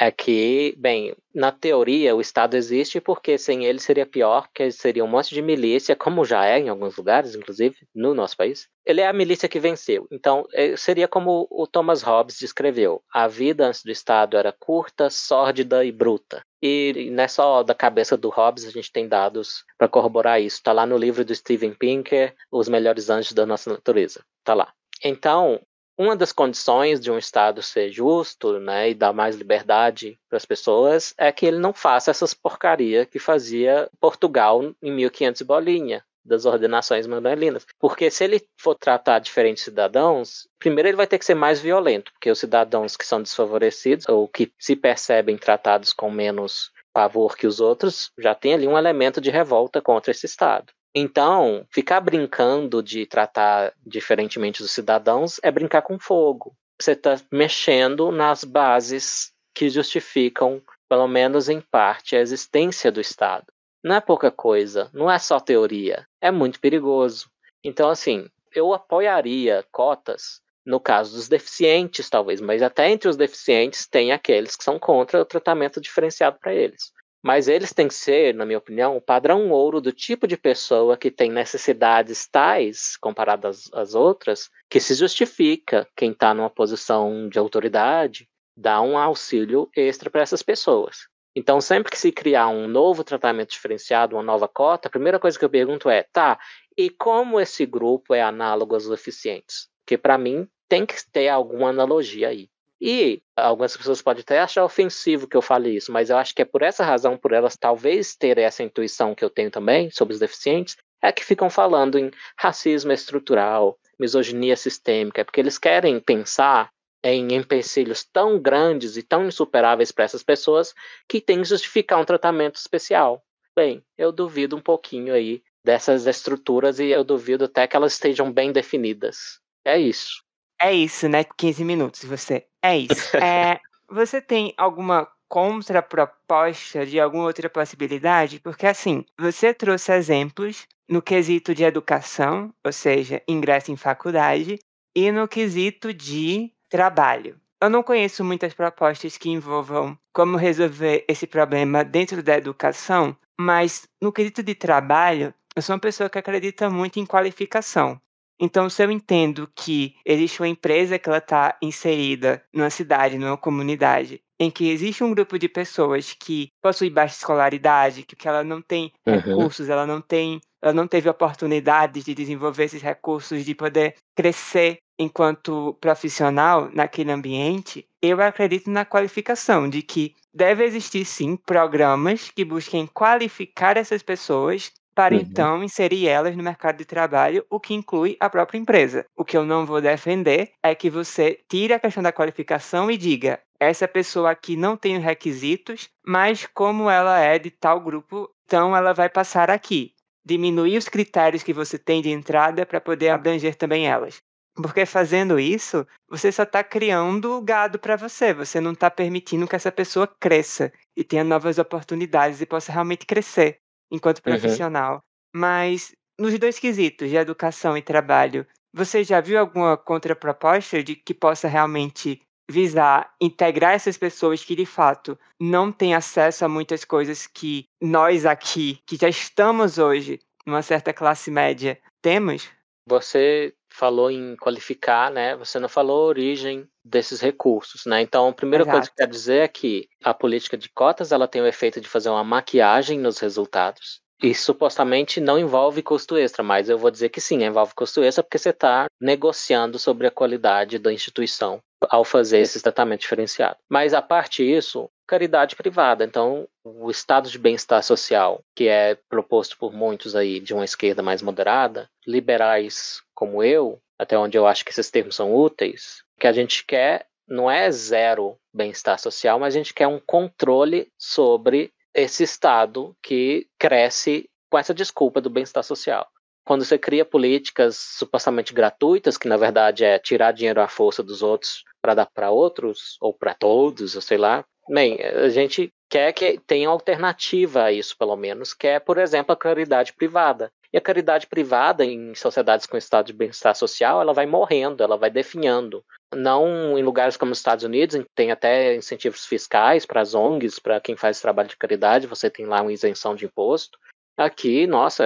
é que, bem, na teoria o Estado existe porque sem ele seria pior, porque seria um monte de milícia, como já é em alguns lugares, inclusive, no nosso país. Ele é a milícia que venceu. Então, é, seria como o Thomas Hobbes descreveu: a vida antes do Estado era curta, sórdida e bruta. E não é só da cabeça do Hobbes, a gente tem dados para corroborar isso. Está lá no livro do Steven Pinker, Os Melhores Anjos da Nossa Natureza. Está lá. Então, uma das condições de um Estado ser justo né, e dar mais liberdade para as pessoas é que ele não faça essas porcaria que fazia Portugal em 1500 bolinha, das ordenações manuelinas. Porque se ele for tratar diferentes cidadãos, primeiro ele vai ter que ser mais violento, porque os cidadãos que são desfavorecidos ou que se percebem tratados com menos pavor que os outros já tem ali um elemento de revolta contra esse Estado. Então, ficar brincando de tratar diferentemente dos cidadãos é brincar com fogo. Você está mexendo nas bases que justificam, pelo menos em parte, a existência do Estado. Não é pouca coisa, não é só teoria, é muito perigoso. Então, assim, eu apoiaria cotas no caso dos deficientes, talvez, mas até entre os deficientes tem aqueles que são contra o tratamento diferenciado para eles. Mas eles têm que ser, na minha opinião, o padrão ouro do tipo de pessoa que tem necessidades tais, comparadas às outras, que se justifica quem está numa posição de autoridade dar um auxílio extra para essas pessoas. Então, sempre que se criar um novo tratamento diferenciado, uma nova cota, a primeira coisa que eu pergunto é: tá, e como esse grupo é análogo aos deficientes? Que para mim tem que ter alguma analogia aí. E algumas pessoas podem até achar ofensivo que eu fale isso, mas eu acho que é por essa razão, por elas talvez terem essa intuição que eu tenho também sobre os deficientes, é que ficam falando em racismo estrutural, misoginia sistêmica, é porque eles querem pensar em empecilhos tão grandes e tão insuperáveis para essas pessoas que tem que justificar um tratamento especial. Bem, eu duvido um pouquinho aí dessas estruturas e eu duvido até que elas estejam bem definidas. É isso. É isso, né? 15 minutos, você. É isso. É, você tem alguma contraproposta de alguma outra possibilidade? Porque, assim, você trouxe exemplos no quesito de educação, ou seja, ingresso em faculdade, e no quesito de trabalho. Eu não conheço muitas propostas que envolvam como resolver esse problema dentro da educação, mas no quesito de trabalho, eu sou uma pessoa que acredita muito em qualificação. Então, se eu entendo que existe uma empresa que ela está inserida numa cidade, numa comunidade, em que existe um grupo de pessoas que possui baixa escolaridade, que ela não tem uhum. recursos, ela não tem, ela não teve oportunidades de desenvolver esses recursos, de poder crescer enquanto profissional naquele ambiente, eu acredito na qualificação de que deve existir sim programas que busquem qualificar essas pessoas para uhum. então inserir elas no mercado de trabalho, o que inclui a própria empresa. O que eu não vou defender é que você tire a questão da qualificação e diga: essa pessoa aqui não tem os requisitos, mas como ela é de tal grupo, então ela vai passar aqui. Diminuir os critérios que você tem de entrada para poder abranger também elas. Porque fazendo isso, você só está criando gado para você, você não está permitindo que essa pessoa cresça e tenha novas oportunidades e possa realmente crescer enquanto uhum. profissional. Uhum. Mas nos dois quesitos, de educação e trabalho, você já viu alguma contraproposta de que possa realmente visar integrar essas pessoas que de fato não têm acesso a muitas coisas que nós aqui, que já estamos hoje numa certa classe média, temos? Você falou em qualificar, né? Você não falou a origem desses recursos, né? Então, a primeira Exato. coisa que eu quero dizer é que a política de cotas, ela tem o efeito de fazer uma maquiagem nos resultados. E supostamente não envolve custo extra, mas eu vou dizer que sim, envolve custo extra porque você está negociando sobre a qualidade da instituição ao fazer esse tratamento diferenciado. Mas a parte disso, caridade privada. Então, o estado de bem-estar social, que é proposto por muitos aí de uma esquerda mais moderada, liberais como eu, até onde eu acho que esses termos são úteis, o que a gente quer não é zero bem-estar social, mas a gente quer um controle sobre esse estado que cresce com essa desculpa do bem-estar social. Quando você cria políticas supostamente gratuitas, que na verdade é tirar dinheiro à força dos outros para dar para outros ou para todos, ou sei lá, Bem, a gente quer que tenha alternativa a isso, pelo menos, que é, por exemplo, a caridade privada. E a caridade privada, em sociedades com estado de bem-estar social, ela vai morrendo, ela vai definhando. Não em lugares como os Estados Unidos, tem até incentivos fiscais para as ONGs, para quem faz trabalho de caridade, você tem lá uma isenção de imposto. Aqui, nossa,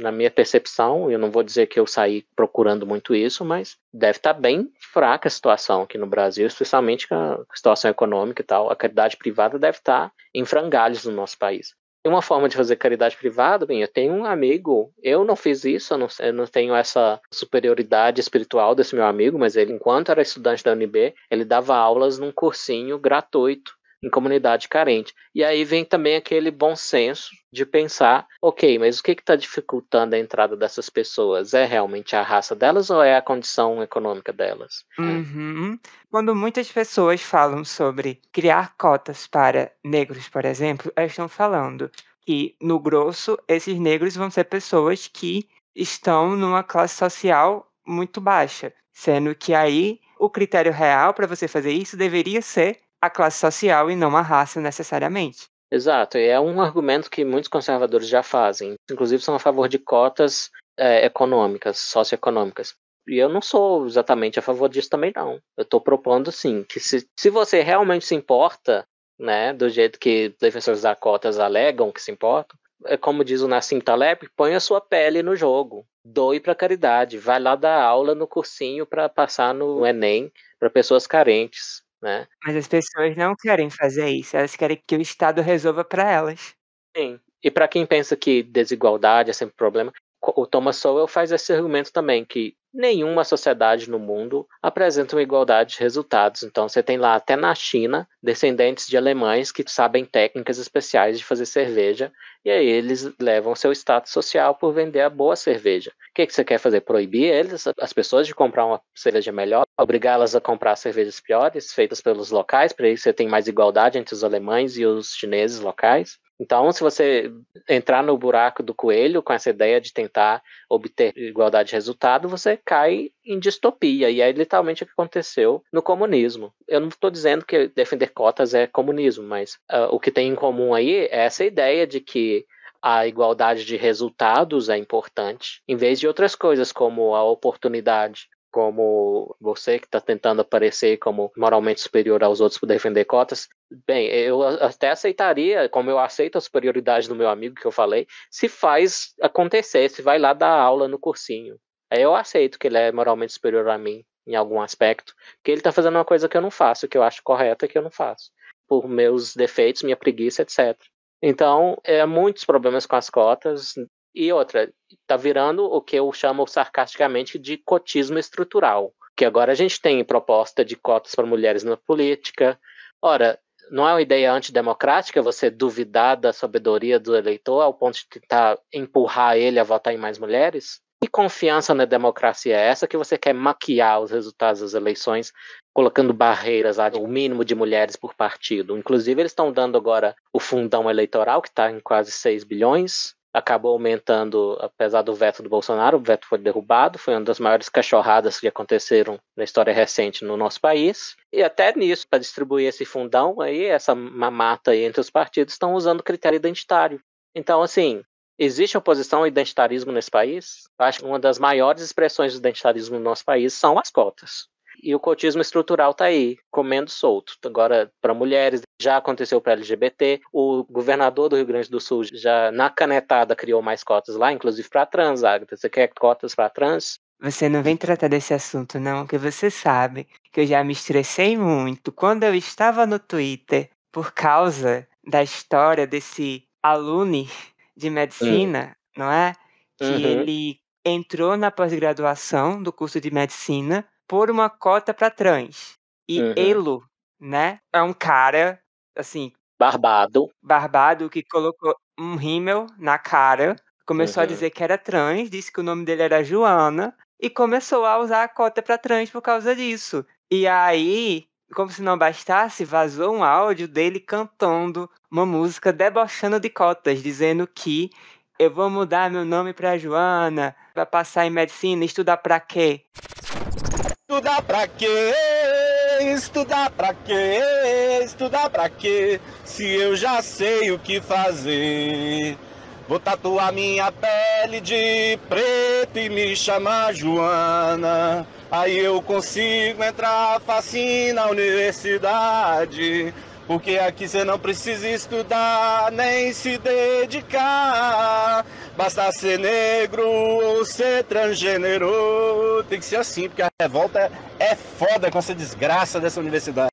na minha percepção, eu não vou dizer que eu saí procurando muito isso, mas deve estar tá bem fraca a situação aqui no Brasil, especialmente com a situação econômica e tal. A caridade privada deve estar tá em frangalhos no nosso país. E uma forma de fazer caridade privada, bem, eu tenho um amigo, eu não fiz isso, eu não, eu não tenho essa superioridade espiritual desse meu amigo, mas ele, enquanto era estudante da UNB, ele dava aulas num cursinho gratuito em comunidade carente. E aí vem também aquele bom senso de pensar, ok, mas o que está dificultando a entrada dessas pessoas? É realmente a raça delas ou é a condição econômica delas? Uhum. Quando muitas pessoas falam sobre criar cotas para negros, por exemplo, elas estão falando que, no grosso, esses negros vão ser pessoas que estão numa classe social muito baixa, sendo que aí o critério real para você fazer isso deveria ser a classe social e não a raça necessariamente. Exato, e é um argumento que muitos conservadores já fazem, inclusive são a favor de cotas é, econômicas, socioeconômicas. E eu não sou exatamente a favor disso também, não. Eu estou propondo, sim, que se, se você realmente se importa, né, do jeito que defensores da cotas alegam que se importam, é como diz o Nassim Taleb, põe a sua pele no jogo, doe para caridade, vai lá dar aula no cursinho para passar no Enem para pessoas carentes né? Mas as pessoas não querem fazer isso, elas querem que o Estado resolva para elas. Sim. E para quem pensa que desigualdade é sempre um problema, o Thomas Sowell faz esse argumento também, que nenhuma sociedade no mundo apresenta uma igualdade de resultados. Então, você tem lá, até na China, descendentes de alemães que sabem técnicas especiais de fazer cerveja, e aí eles levam seu status social por vender a boa cerveja. O que, que você quer fazer? Proibir eles, as pessoas, de comprar uma cerveja melhor? Obrigá-las a comprar cervejas piores, feitas pelos locais, para aí você tem mais igualdade entre os alemães e os chineses locais? Então, se você entrar no buraco do coelho com essa ideia de tentar obter igualdade de resultado, você cai em distopia. E é literalmente o que aconteceu no comunismo. Eu não estou dizendo que defender cotas é comunismo, mas uh, o que tem em comum aí é essa ideia de que a igualdade de resultados é importante, em vez de outras coisas como a oportunidade como você que está tentando aparecer como moralmente superior aos outros por defender cotas. Bem, eu até aceitaria, como eu aceito a superioridade do meu amigo que eu falei, se faz acontecer, se vai lá dar aula no cursinho. Aí eu aceito que ele é moralmente superior a mim em algum aspecto, porque ele está fazendo uma coisa que eu não faço, que eu acho correta que eu não faço, por meus defeitos, minha preguiça, etc. Então, é muitos problemas com as cotas, e outra, está virando o que eu chamo sarcasticamente de cotismo estrutural, que agora a gente tem proposta de cotas para mulheres na política. Ora, não é uma ideia antidemocrática você duvidar da sabedoria do eleitor ao ponto de tentar empurrar ele a votar em mais mulheres? Que confiança na democracia é essa que você quer maquiar os resultados das eleições, colocando barreiras ao mínimo de mulheres por partido? Inclusive, eles estão dando agora o fundão eleitoral, que está em quase 6 bilhões, acabou aumentando, apesar do veto do Bolsonaro, o veto foi derrubado, foi uma das maiores cachorradas que aconteceram na história recente no nosso país. E até nisso, para distribuir esse fundão aí, essa mamata aí entre os partidos, estão usando critério identitário. Então, assim, existe oposição ao identitarismo nesse país? Eu acho que uma das maiores expressões do identitarismo no nosso país são as cotas. E o cotismo estrutural está aí, comendo solto. Agora, para mulheres, já aconteceu para LGBT. O governador do Rio Grande do Sul já, na canetada, criou mais cotas lá, inclusive para trans, Agatha. Você quer cotas para trans? Você não vem tratar desse assunto, não, que você sabe que eu já me estressei muito quando eu estava no Twitter por causa da história desse aluno de medicina, uhum. não é? Que uhum. ele entrou na pós-graduação do curso de medicina por uma cota para trans. E uhum. ele, né, é um cara assim. Barbado. Barbado, que colocou um rímel na cara, começou uhum. a dizer que era trans, disse que o nome dele era Joana, e começou a usar a cota para trans por causa disso. E aí, como se não bastasse, vazou um áudio dele cantando uma música debochando de cotas, dizendo que eu vou mudar meu nome para Joana, vai passar em medicina, estudar para quê? Estudar para quê? estudar pra quê? Estudar pra quê? Se eu já sei o que fazer. Vou tatuar minha pele de preto e me chamar Joana. Aí eu consigo entrar facinho na universidade. Porque aqui você não precisa estudar nem se dedicar. Basta ser negro ou ser transgênero. Tem que ser assim, porque a revolta é foda com essa desgraça dessa universidade.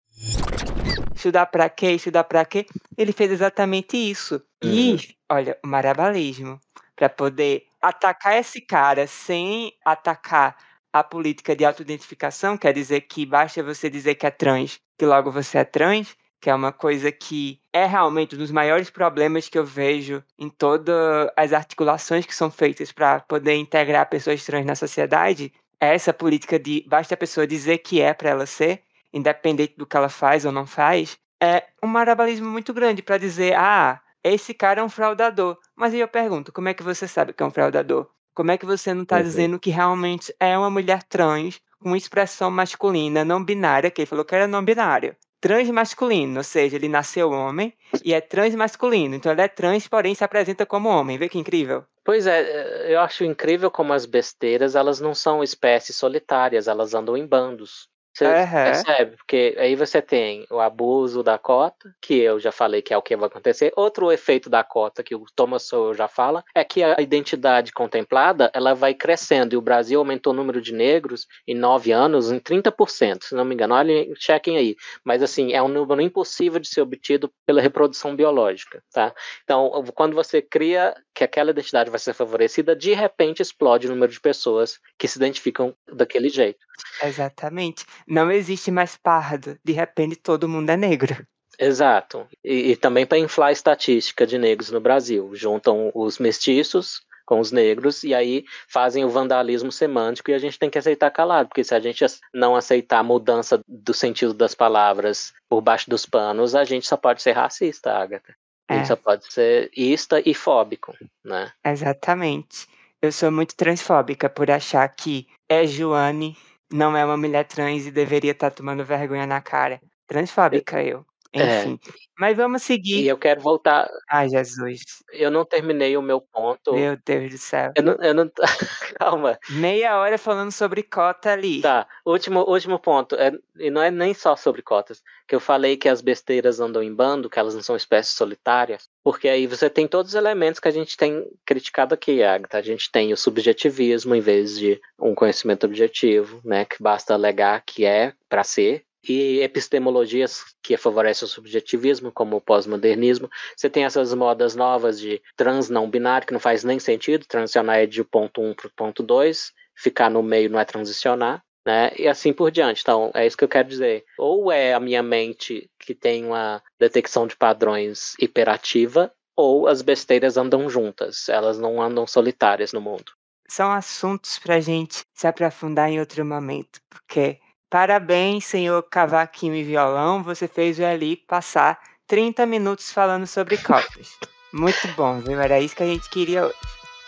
Estudar pra quê? Estudar pra quê? Ele fez exatamente isso. E, uhum. olha, o marabalismo. Pra poder atacar esse cara sem atacar a política de autoidentificação, quer dizer que basta você dizer que é trans, que logo você é trans, que é uma coisa que é realmente um dos maiores problemas que eu vejo em todas as articulações que são feitas para poder integrar pessoas trans na sociedade, é essa política de basta a pessoa dizer que é para ela ser, independente do que ela faz ou não faz, é um marabalismo muito grande para dizer, ah, esse cara é um fraudador. Mas aí eu pergunto, como é que você sabe que é um fraudador? Como é que você não está uhum. dizendo que realmente é uma mulher trans com expressão masculina, não binária, que ele falou que era não binário? transmasculino, ou seja, ele nasceu homem e é transmasculino. Então ele é trans, porém se apresenta como homem. Vê que incrível. Pois é, eu acho incrível como as besteiras, elas não são espécies solitárias, elas andam em bandos. Você uhum. percebe? Porque aí você tem o abuso da cota, que eu já falei que é o que vai acontecer. Outro efeito da cota, que o Thomas Sowell já fala, é que a identidade contemplada ela vai crescendo. E o Brasil aumentou o número de negros em nove anos em 30%, se não me engano. Olhem, chequem aí. Mas assim, é um número impossível de ser obtido pela reprodução biológica, tá? Então, quando você cria que aquela identidade vai ser favorecida, de repente explode o número de pessoas que se identificam daquele jeito. Exatamente. Não existe mais pardo. De repente todo mundo é negro. Exato. E, e também para inflar a estatística de negros no Brasil. Juntam os mestiços com os negros e aí fazem o vandalismo semântico e a gente tem que aceitar calado, porque se a gente não aceitar a mudança do sentido das palavras por baixo dos panos, a gente só pode ser racista, Agatha. É. Ele só pode ser ista e fóbico, né? Exatamente. Eu sou muito transfóbica por achar que é Joane, não é uma mulher trans e deveria estar tá tomando vergonha na cara. Transfóbica eu. eu. É. Enfim. É. Mas vamos seguir. E eu quero voltar. Ai, Jesus. Eu não terminei o meu ponto. Meu Deus do céu. Eu não. Eu não... Calma. Meia hora falando sobre cota ali. Tá. Último, último ponto. É, e não é nem só sobre cotas. Que eu falei que as besteiras andam em bando, que elas não são espécies solitárias. Porque aí você tem todos os elementos que a gente tem criticado aqui, Agatha. A gente tem o subjetivismo em vez de um conhecimento objetivo, né? Que basta alegar que é para ser, e epistemologias que favorecem o subjetivismo, como o pós-modernismo. Você tem essas modas novas de trans não binário, que não faz nem sentido, transicionar é de ponto 1 um para o ponto 2, ficar no meio não é transicionar, né? E assim por diante. Então, é isso que eu quero dizer. Ou é a minha mente que tem uma detecção de padrões hiperativa, ou as besteiras andam juntas, elas não andam solitárias no mundo. São assuntos para a gente se aprofundar em outro momento, porque Parabéns, senhor cavaquinho e violão, você fez o Eli passar 30 minutos falando sobre copos. Muito bom, viu? Era isso que a gente queria hoje.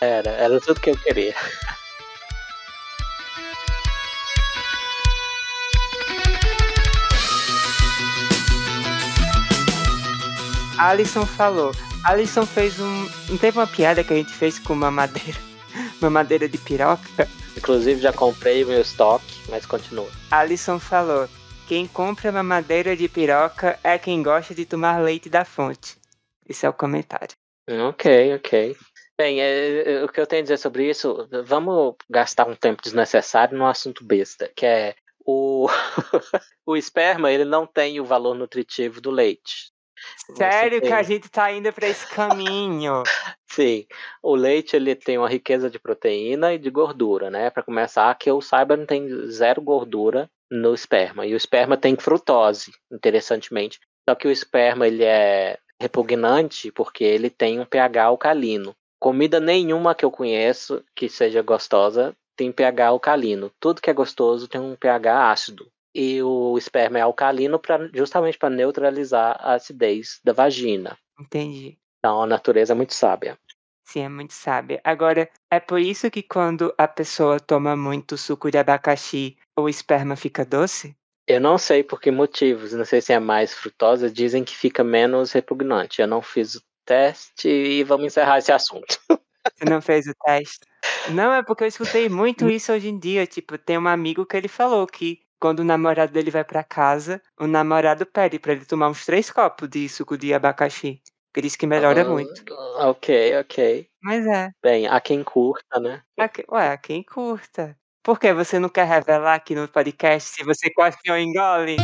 Era, era tudo que eu queria. Alisson falou. Alisson fez um. Não teve uma piada que a gente fez com uma madeira mamadeira de piroca. Inclusive já comprei meu estoque, mas continua. Alisson falou: quem compra mamadeira de piroca é quem gosta de tomar leite da fonte. Esse é o comentário. Ok, ok. Bem, é, é, o que eu tenho a dizer sobre isso, vamos gastar um tempo desnecessário num assunto besta, que é o, o esperma ele não tem o valor nutritivo do leite. Sério que a gente está indo para esse caminho? Sim, o leite ele tem uma riqueza de proteína e de gordura, né? Para começar, que eu saiba, não tem zero gordura no esperma. E o esperma tem frutose, interessantemente. Só que o esperma ele é repugnante porque ele tem um pH alcalino. Comida nenhuma que eu conheço que seja gostosa tem pH alcalino. Tudo que é gostoso tem um pH ácido e o esperma é alcalino para justamente para neutralizar a acidez da vagina. Entendi. Então a natureza é muito sábia. Sim, é muito sábia. Agora, é por isso que quando a pessoa toma muito suco de abacaxi, o esperma fica doce? Eu não sei por que motivos, não sei se é mais frutosa, dizem que fica menos repugnante. Eu não fiz o teste e vamos encerrar esse assunto. Você não fez o teste? Não, é porque eu escutei muito isso hoje em dia. Tipo, tem um amigo que ele falou que quando o namorado dele vai para casa, o namorado pede para ele tomar uns três copos de suco de abacaxi. Que diz que melhora ah, muito. Ok, ok. Mas é. Bem, a quem curta, né? A que, ué, a quem curta. Por que você não quer revelar aqui no podcast se você quase ou engole?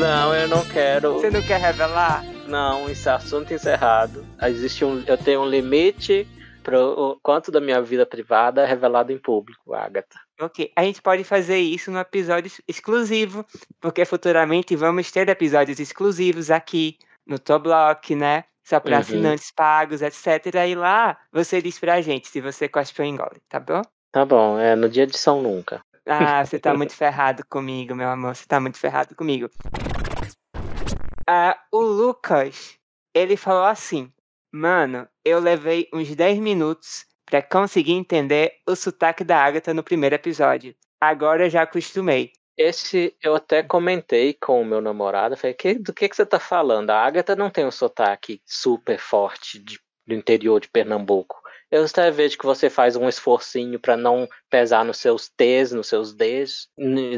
Não, eu não quero. Você não quer revelar? Não, esse é assunto encerrado. Existe um, eu tenho um limite para o quanto da minha vida privada é revelado em público, Agatha. Ok, a gente pode fazer isso no episódio exclusivo, porque futuramente vamos ter episódios exclusivos aqui no Toblock, né? Só para uhum. É. assinantes pagos, etc. E lá você diz pra gente se você cospeu em gole, tá bom? Tá bom, é no dia de São Nunca. Ah, você tá muito ferrado comigo, meu amor, você tá muito ferrado comigo. Ah, o Lucas, ele falou assim: Mano, eu levei uns 10 minutos para conseguir entender o sotaque da Agatha no primeiro episódio. Agora já acostumei. Esse eu até comentei com o meu namorado, falei, que, do que, que você tá falando? A Agatha não tem um sotaque super forte de, do interior de Pernambuco. Eu até vejo que você faz um esforcinho para não pesar nos seus T's, nos seus D's.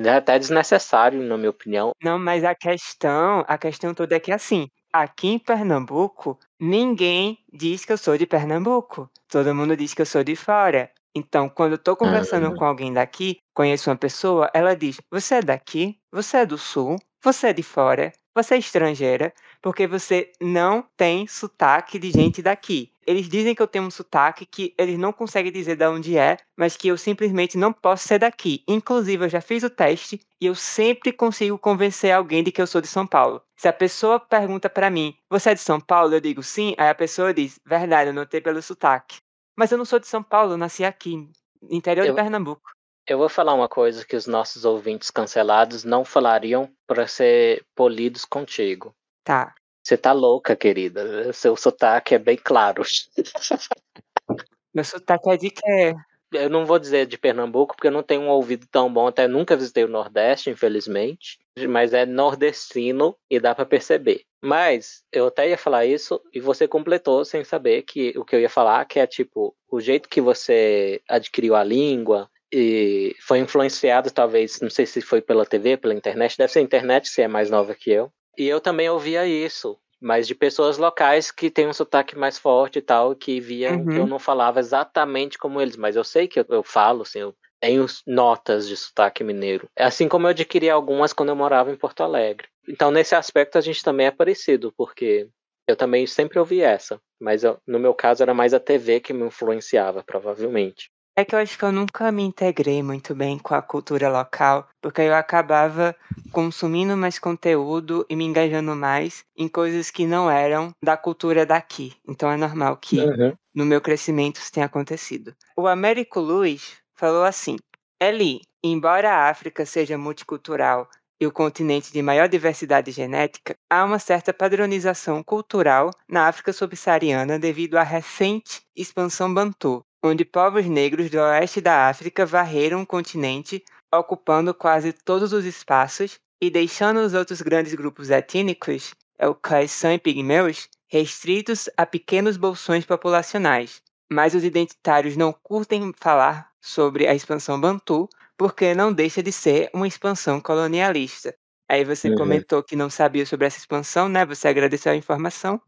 É até desnecessário, na minha opinião. Não, mas a questão, a questão toda é que assim, aqui em Pernambuco, Ninguém diz que eu sou de Pernambuco. Todo mundo diz que eu sou de fora. Então, quando eu tô ah, conversando ah, com alguém daqui, conheço uma pessoa, ela diz: Você é daqui? Você é do sul? Você é de fora? Você é estrangeira porque você não tem sotaque de gente daqui. Eles dizem que eu tenho um sotaque que eles não conseguem dizer de onde é, mas que eu simplesmente não posso ser daqui. Inclusive, eu já fiz o teste e eu sempre consigo convencer alguém de que eu sou de São Paulo. Se a pessoa pergunta para mim, você é de São Paulo? Eu digo sim, aí a pessoa diz, verdade, eu notei pelo sotaque. Mas eu não sou de São Paulo, eu nasci aqui, interior eu... de Pernambuco. Eu vou falar uma coisa que os nossos ouvintes cancelados não falariam para ser polidos contigo. Tá. Você tá louca, querida. Seu sotaque é bem claro. Meu sotaque é de quê? Eu não vou dizer de Pernambuco, porque eu não tenho um ouvido tão bom, até nunca visitei o Nordeste, infelizmente, mas é nordestino e dá para perceber. Mas eu até ia falar isso e você completou sem saber que o que eu ia falar, que é tipo, o jeito que você adquiriu a língua, e foi influenciado, talvez, não sei se foi pela TV, pela internet, deve ser a internet, se é mais nova que eu. E eu também ouvia isso, mas de pessoas locais que têm um sotaque mais forte e tal, que via uhum. que eu uhum. não falava exatamente como eles, mas eu sei que eu, eu falo, assim, eu tenho notas de sotaque mineiro. Assim como eu adquiri algumas quando eu morava em Porto Alegre. Então, nesse aspecto, a gente também é parecido, porque eu também sempre ouvi essa. Mas eu, no meu caso, era mais a TV que me influenciava, provavelmente. É que eu acho que eu nunca me integrei muito bem com a cultura local, porque eu acabava consumindo mais conteúdo e me engajando mais em coisas que não eram da cultura daqui. Então é normal que uhum. no meu crescimento isso tenha acontecido. O Américo Luiz falou assim: Eli, embora a África seja multicultural e o continente de maior diversidade genética, há uma certa padronização cultural na África subsaariana devido à recente expansão bantu, onde povos negros do oeste da África varreram o continente, ocupando quase todos os espaços e deixando os outros grandes grupos étnicos, é Caiçã e Pigmeus, restritos a pequenos bolsões populacionais. Mas os identitários não curtem falar sobre a expansão Bantu, porque não deixa de ser uma expansão colonialista. Aí você uhum. comentou que não sabia sobre essa expansão, né? Você agradeceu a informação.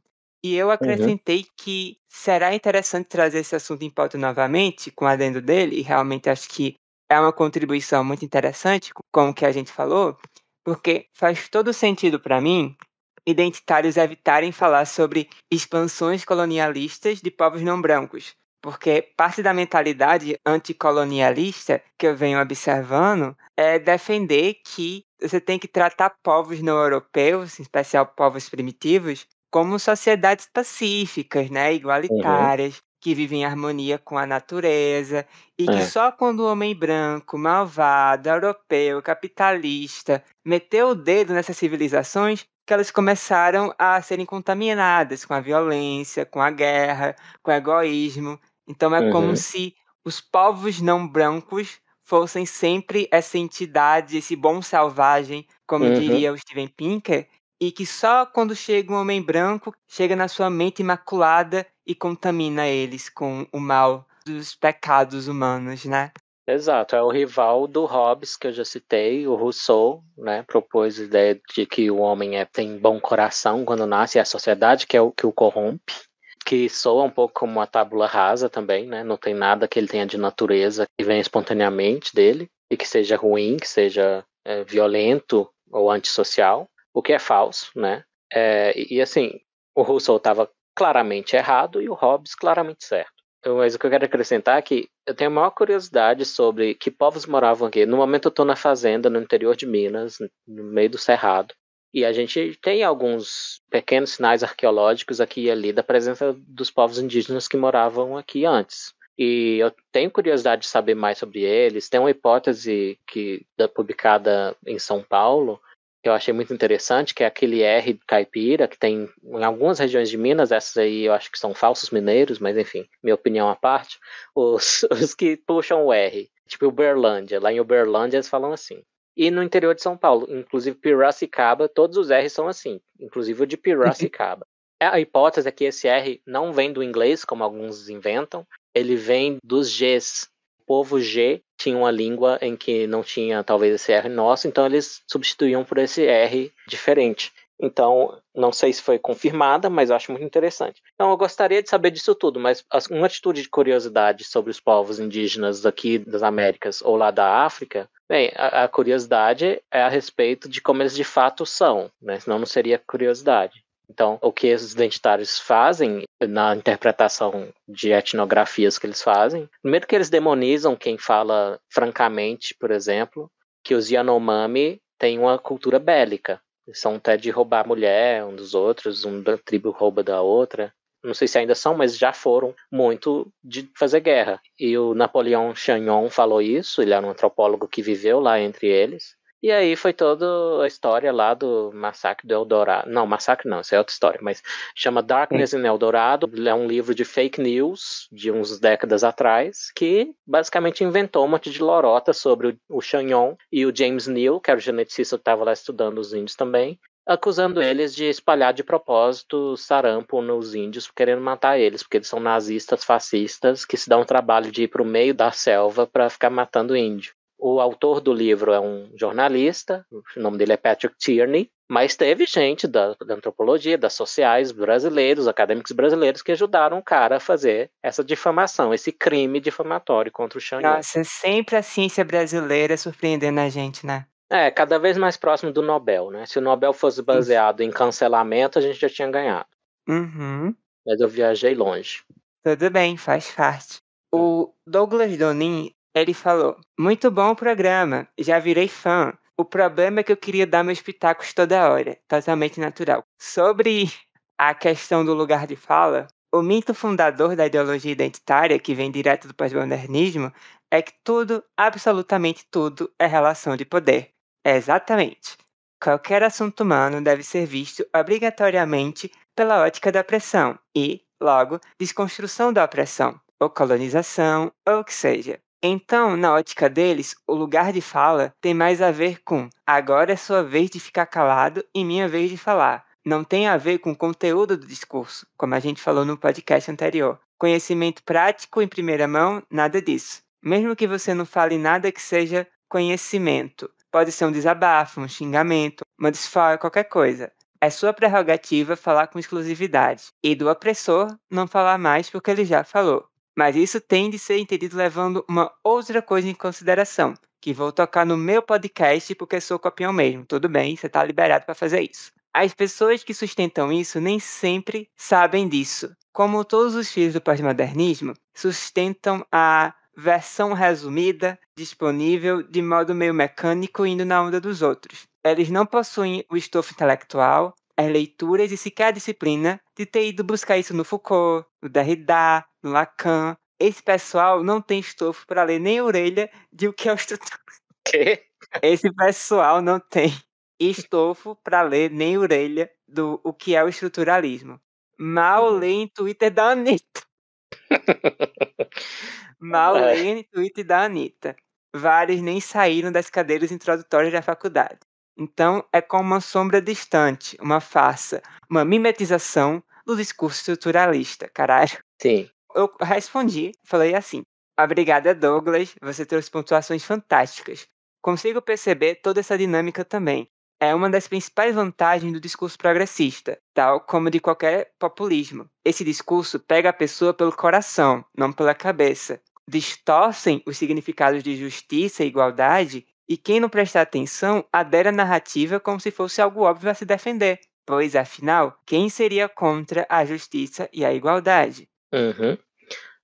E eu uhum. acrescentei uhum. que será interessante trazer esse assunto em pauta novamente, com o adendo dele, e realmente acho que é uma contribuição muito interessante com o que a gente falou, porque faz todo sentido para mim identitários evitarem falar sobre expansões colonialistas de povos não brancos, porque parte da mentalidade anticolonialista que eu venho observando é defender que você tem que tratar povos não europeus, em especial povos primitivos, como sociedades pacíficas, né, uhum. igualitárias, uhum. que vivem em harmonia com a natureza, e que é. só quando o homem branco, malvado, europeu, capitalista, meteu o dedo nessas civilizações, que elas começaram a serem contaminadas com a violência, com a guerra, com o egoísmo. Então é uhum. como se os povos não brancos fossem sempre essa entidade, esse bom selvagem, como uhum. diria o Steven Pinker, e que só quando chega um homem branco chega na sua mente imaculada e contamina eles com o mal dos pecados humanos, né? Exato, é o rival do Hobbes que eu já citei, o Rousseau, né? Propôs a ideia de que o homem é, tem bom coração quando nasce, é a sociedade que é o que o corrompe, que soa um pouco como uma tábula rasa também, né? Não tem nada que ele tenha de natureza que venha espontaneamente dele e que seja ruim, que seja é, violento ou antissocial o que é falso, né? É, e assim, o Russell estava claramente errado e o Hobbes claramente certo. Mas o que eu quero acrescentar é que eu tenho a maior curiosidade sobre que povos moravam aqui. No momento eu estou na fazenda, no interior de Minas, no meio do Cerrado. E a gente tem alguns pequenos sinais arqueológicos aqui e ali da presença dos povos indígenas que moravam aqui antes. E eu tenho curiosidade de saber mais sobre eles. Tem uma hipótese que publicada em São Paulo que eu achei muito interessante, que é aquele R caipira, que tem em algumas regiões de Minas, essas aí eu acho que são falsos mineiros, mas enfim, minha opinião à parte, os, os que puxam o R, tipo Uberlândia, lá em Uberlândia eles falam assim. E no interior de São Paulo, inclusive Piracicaba, todos os R são assim, inclusive o de Piracicaba. a hipótese é que esse R não vem do inglês, como alguns inventam, ele vem dos Gs, povo G tinha uma língua em que não tinha talvez esse R nosso, então eles substituíam por esse R diferente. Então, não sei se foi confirmada, mas eu acho muito interessante. Então, eu gostaria de saber disso tudo, mas uma atitude de curiosidade sobre os povos indígenas aqui das Américas ou lá da África, bem, a, a curiosidade é a respeito de como eles de fato são, né? Senão não seria curiosidade. Então, o que esses identitários fazem na interpretação de etnografias que eles fazem, primeiro que eles demonizam quem fala francamente, por exemplo, que os Yanomami têm uma cultura bélica. são até de roubar a mulher um dos outros, uma tribo rouba da outra. Não sei se ainda são, mas já foram muito de fazer guerra. E o Napoleão Chagnon falou isso, ele era um antropólogo que viveu lá entre eles. E aí foi toda a história lá do Massacre do Eldorado. Não, Massacre não, isso é outra história, mas chama Darkness in Eldorado. É um livro de fake news de uns décadas atrás, que basicamente inventou um monte de lorota sobre o, o Chagnon e o James Neal, que era o geneticista que estava lá estudando os índios também, acusando eles de espalhar de propósito sarampo nos índios, querendo matar eles, porque eles são nazistas, fascistas, que se dão o trabalho de ir para o meio da selva para ficar matando índio. O autor do livro é um jornalista, o nome dele é Patrick Tierney, mas teve gente da, da antropologia, das sociais brasileiros, acadêmicos brasileiros, que ajudaram o cara a fazer essa difamação, esse crime difamatório contra o Xang. Nossa, sempre a ciência brasileira surpreendendo a gente, né? É, cada vez mais próximo do Nobel, né? Se o Nobel fosse baseado Isso. em cancelamento, a gente já tinha ganhado. Uhum. Mas eu viajei longe. Tudo bem, faz é. parte. O Douglas Donin, ele falou: Muito bom o programa, já virei fã. O problema é que eu queria dar meus pitacos toda hora, totalmente natural. Sobre a questão do lugar de fala, o mito fundador da ideologia identitária, que vem direto do pós-modernismo, é que tudo, absolutamente tudo, é relação de poder. exatamente. Qualquer assunto humano deve ser visto obrigatoriamente pela ótica da opressão e, logo, desconstrução da opressão, ou colonização, ou o que seja. Então, na ótica deles, o lugar de fala tem mais a ver com agora é sua vez de ficar calado e minha vez de falar. Não tem a ver com o conteúdo do discurso, como a gente falou no podcast anterior. Conhecimento prático em primeira mão, nada disso. Mesmo que você não fale nada que seja conhecimento, pode ser um desabafo, um xingamento, uma desfala, qualquer coisa. É sua prerrogativa falar com exclusividade e do opressor não falar mais porque ele já falou. Mas isso tem de ser entendido levando uma outra coisa em consideração, que vou tocar no meu podcast porque sou copião mesmo. Tudo bem, você está liberado para fazer isso. As pessoas que sustentam isso nem sempre sabem disso. Como todos os filhos do pós-modernismo, sustentam a versão resumida, disponível, de modo meio mecânico, indo na onda dos outros. Eles não possuem o estofo intelectual, as leituras e sequer a disciplina de ter ido buscar isso no Foucault, no Derrida, no Lacan. Esse pessoal não tem estofo para ler nem orelha de o que é o estrutura. Quê? Esse pessoal não tem estofo para ler nem orelha do o que é o estruturalismo. Mal uhum. lê em Twitter da Anitta. Mal é. lê em Twitter da Anitta. Vários nem saíram das cadeiras introdutórias da faculdade. Então, é como uma sombra distante, uma farsa, uma mimetização do discurso estruturalista, caralho. Sim. Eu respondi, falei assim: Obrigada, Douglas, você trouxe pontuações fantásticas. Consigo perceber toda essa dinâmica também. É uma das principais vantagens do discurso progressista, tal como de qualquer populismo. Esse discurso pega a pessoa pelo coração, não pela cabeça. Distorcem os significados de justiça e igualdade e quem não prestar atenção adere à narrativa como se fosse algo óbvio a se defender, pois, afinal, quem seria contra a justiça e a igualdade? Uhum.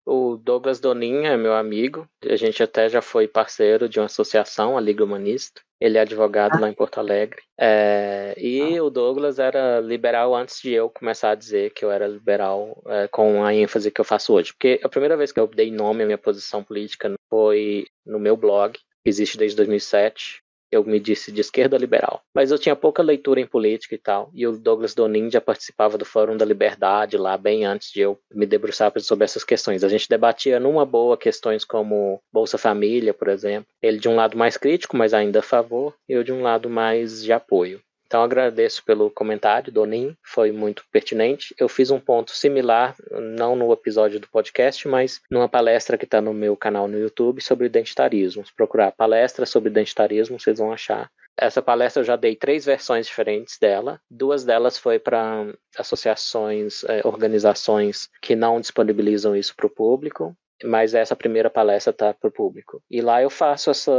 O Douglas Doninha é meu amigo, a gente até já foi parceiro de uma associação, a Liga Humanista. Ele é advogado ah. lá em Porto Alegre. É, e ah. o Douglas era liberal antes de eu começar a dizer que eu era liberal é, com a ênfase que eu faço hoje. Porque a primeira vez que eu dei nome à minha posição política foi no meu blog, existe desde 2007. Eu me disse de esquerda liberal. Mas eu tinha pouca leitura em política e tal. E o Douglas Donin já participava do Fórum da Liberdade lá, bem antes de eu me debruçar sobre essas questões. A gente debatia numa boa questões como Bolsa Família, por exemplo. Ele de um lado mais crítico, mas ainda a favor. Eu de um lado mais de apoio. Então agradeço pelo comentário, Donin, foi muito pertinente. Eu fiz um ponto similar, não no episódio do podcast, mas numa palestra que está no meu canal no YouTube sobre identitarismo. Se procurar palestra sobre identitarismo, vocês vão achar. Essa palestra eu já dei três versões diferentes dela. Duas delas foi para associações, é, organizações que não disponibilizam isso para o público mas essa primeira palestra está para o público. E lá eu faço essa,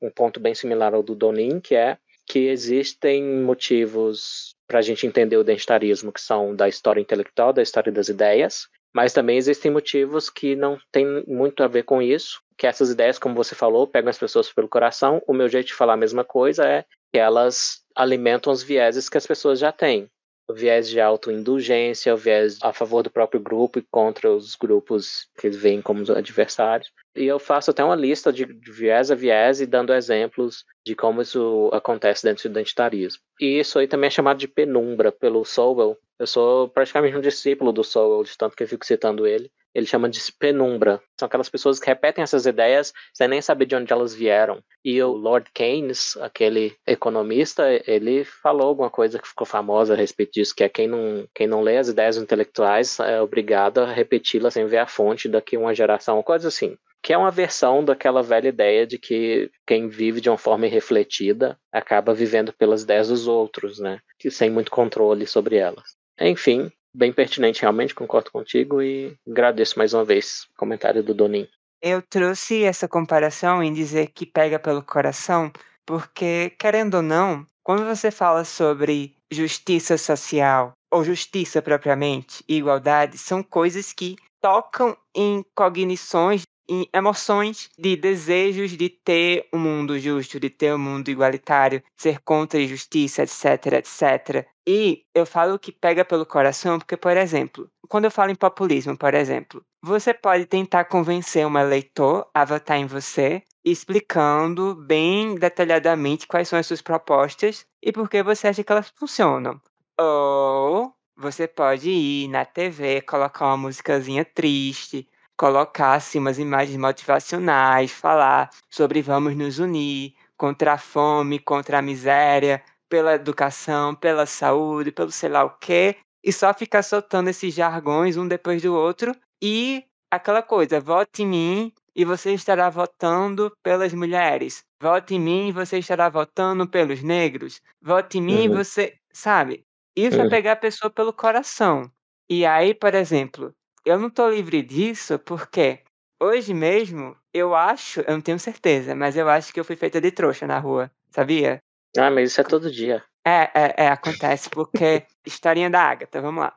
um ponto bem similar ao do Donin, que é que existem motivos para a gente entender o identitarismo, que são da história intelectual, da história das ideias, mas também existem motivos que não têm muito a ver com isso, que essas ideias, como você falou, pegam as pessoas pelo coração. O meu jeito de falar a mesma coisa é que elas alimentam os vieses que as pessoas já têm. O viés de autoindulgência, o viés a favor do próprio grupo e contra os grupos que eles veem como adversários. E eu faço até uma lista de, viés a viés e dando exemplos de como isso acontece dentro do identitarismo. E isso aí também é chamado de penumbra pelo Sowell. Eu sou praticamente um discípulo do Sowell, de tanto que eu fico citando ele. Ele chama de penumbra. São aquelas pessoas que repetem essas ideias sem nem saber de onde elas vieram. E o Lord Keynes, aquele economista, ele falou alguma coisa que ficou famosa a respeito disso, que é quem não, quem não lê as ideias intelectuais é obrigado a repeti-las sem ver a fonte daqui a uma geração, coisa assim que é uma versão daquela velha ideia de que quem vive de uma forma irrefletida acaba vivendo pelas ideias dos outros, né? Que sem muito controle sobre elas. Enfim, bem pertinente realmente, concordo contigo e agradeço mais uma vez o comentário do Donin. Eu trouxe essa comparação em dizer que pega pelo coração, porque querendo ou não, quando você fala sobre justiça social ou justiça propriamente, e igualdade, são coisas que tocam em cognições em emoções de desejos de ter um mundo justo, de ter um mundo igualitário, ser contra a injustiça, etc, etc. E eu falo que pega pelo coração porque, por exemplo, quando eu falo em populismo, por exemplo, você pode tentar convencer um eleitor a votar em você, explicando bem detalhadamente quais são as suas propostas e por que você acha que elas funcionam. Ou você pode ir na TV, colocar uma musicazinha triste, colocar assim, umas imagens motivacionais, falar sobre vamos nos unir contra a fome, contra a miséria, pela educação, pela saúde, pelo sei lá o quê, e só ficar soltando esses jargões um depois do outro e aquela coisa, vote em mim e você estará votando pelas mulheres. Vote em mim e você estará votando pelos negros. Vote em mim e uhum. você, sabe? Isso é, é. pegar a pessoa pelo coração. E aí, por exemplo, eu não tô livre disso porque hoje mesmo eu acho, eu não tenho certeza, mas eu acho que eu fui feita de trouxa na rua, sabia? Ah, mas isso é todo dia. É, é, é acontece porque. Historinha da Agatha, então vamos lá.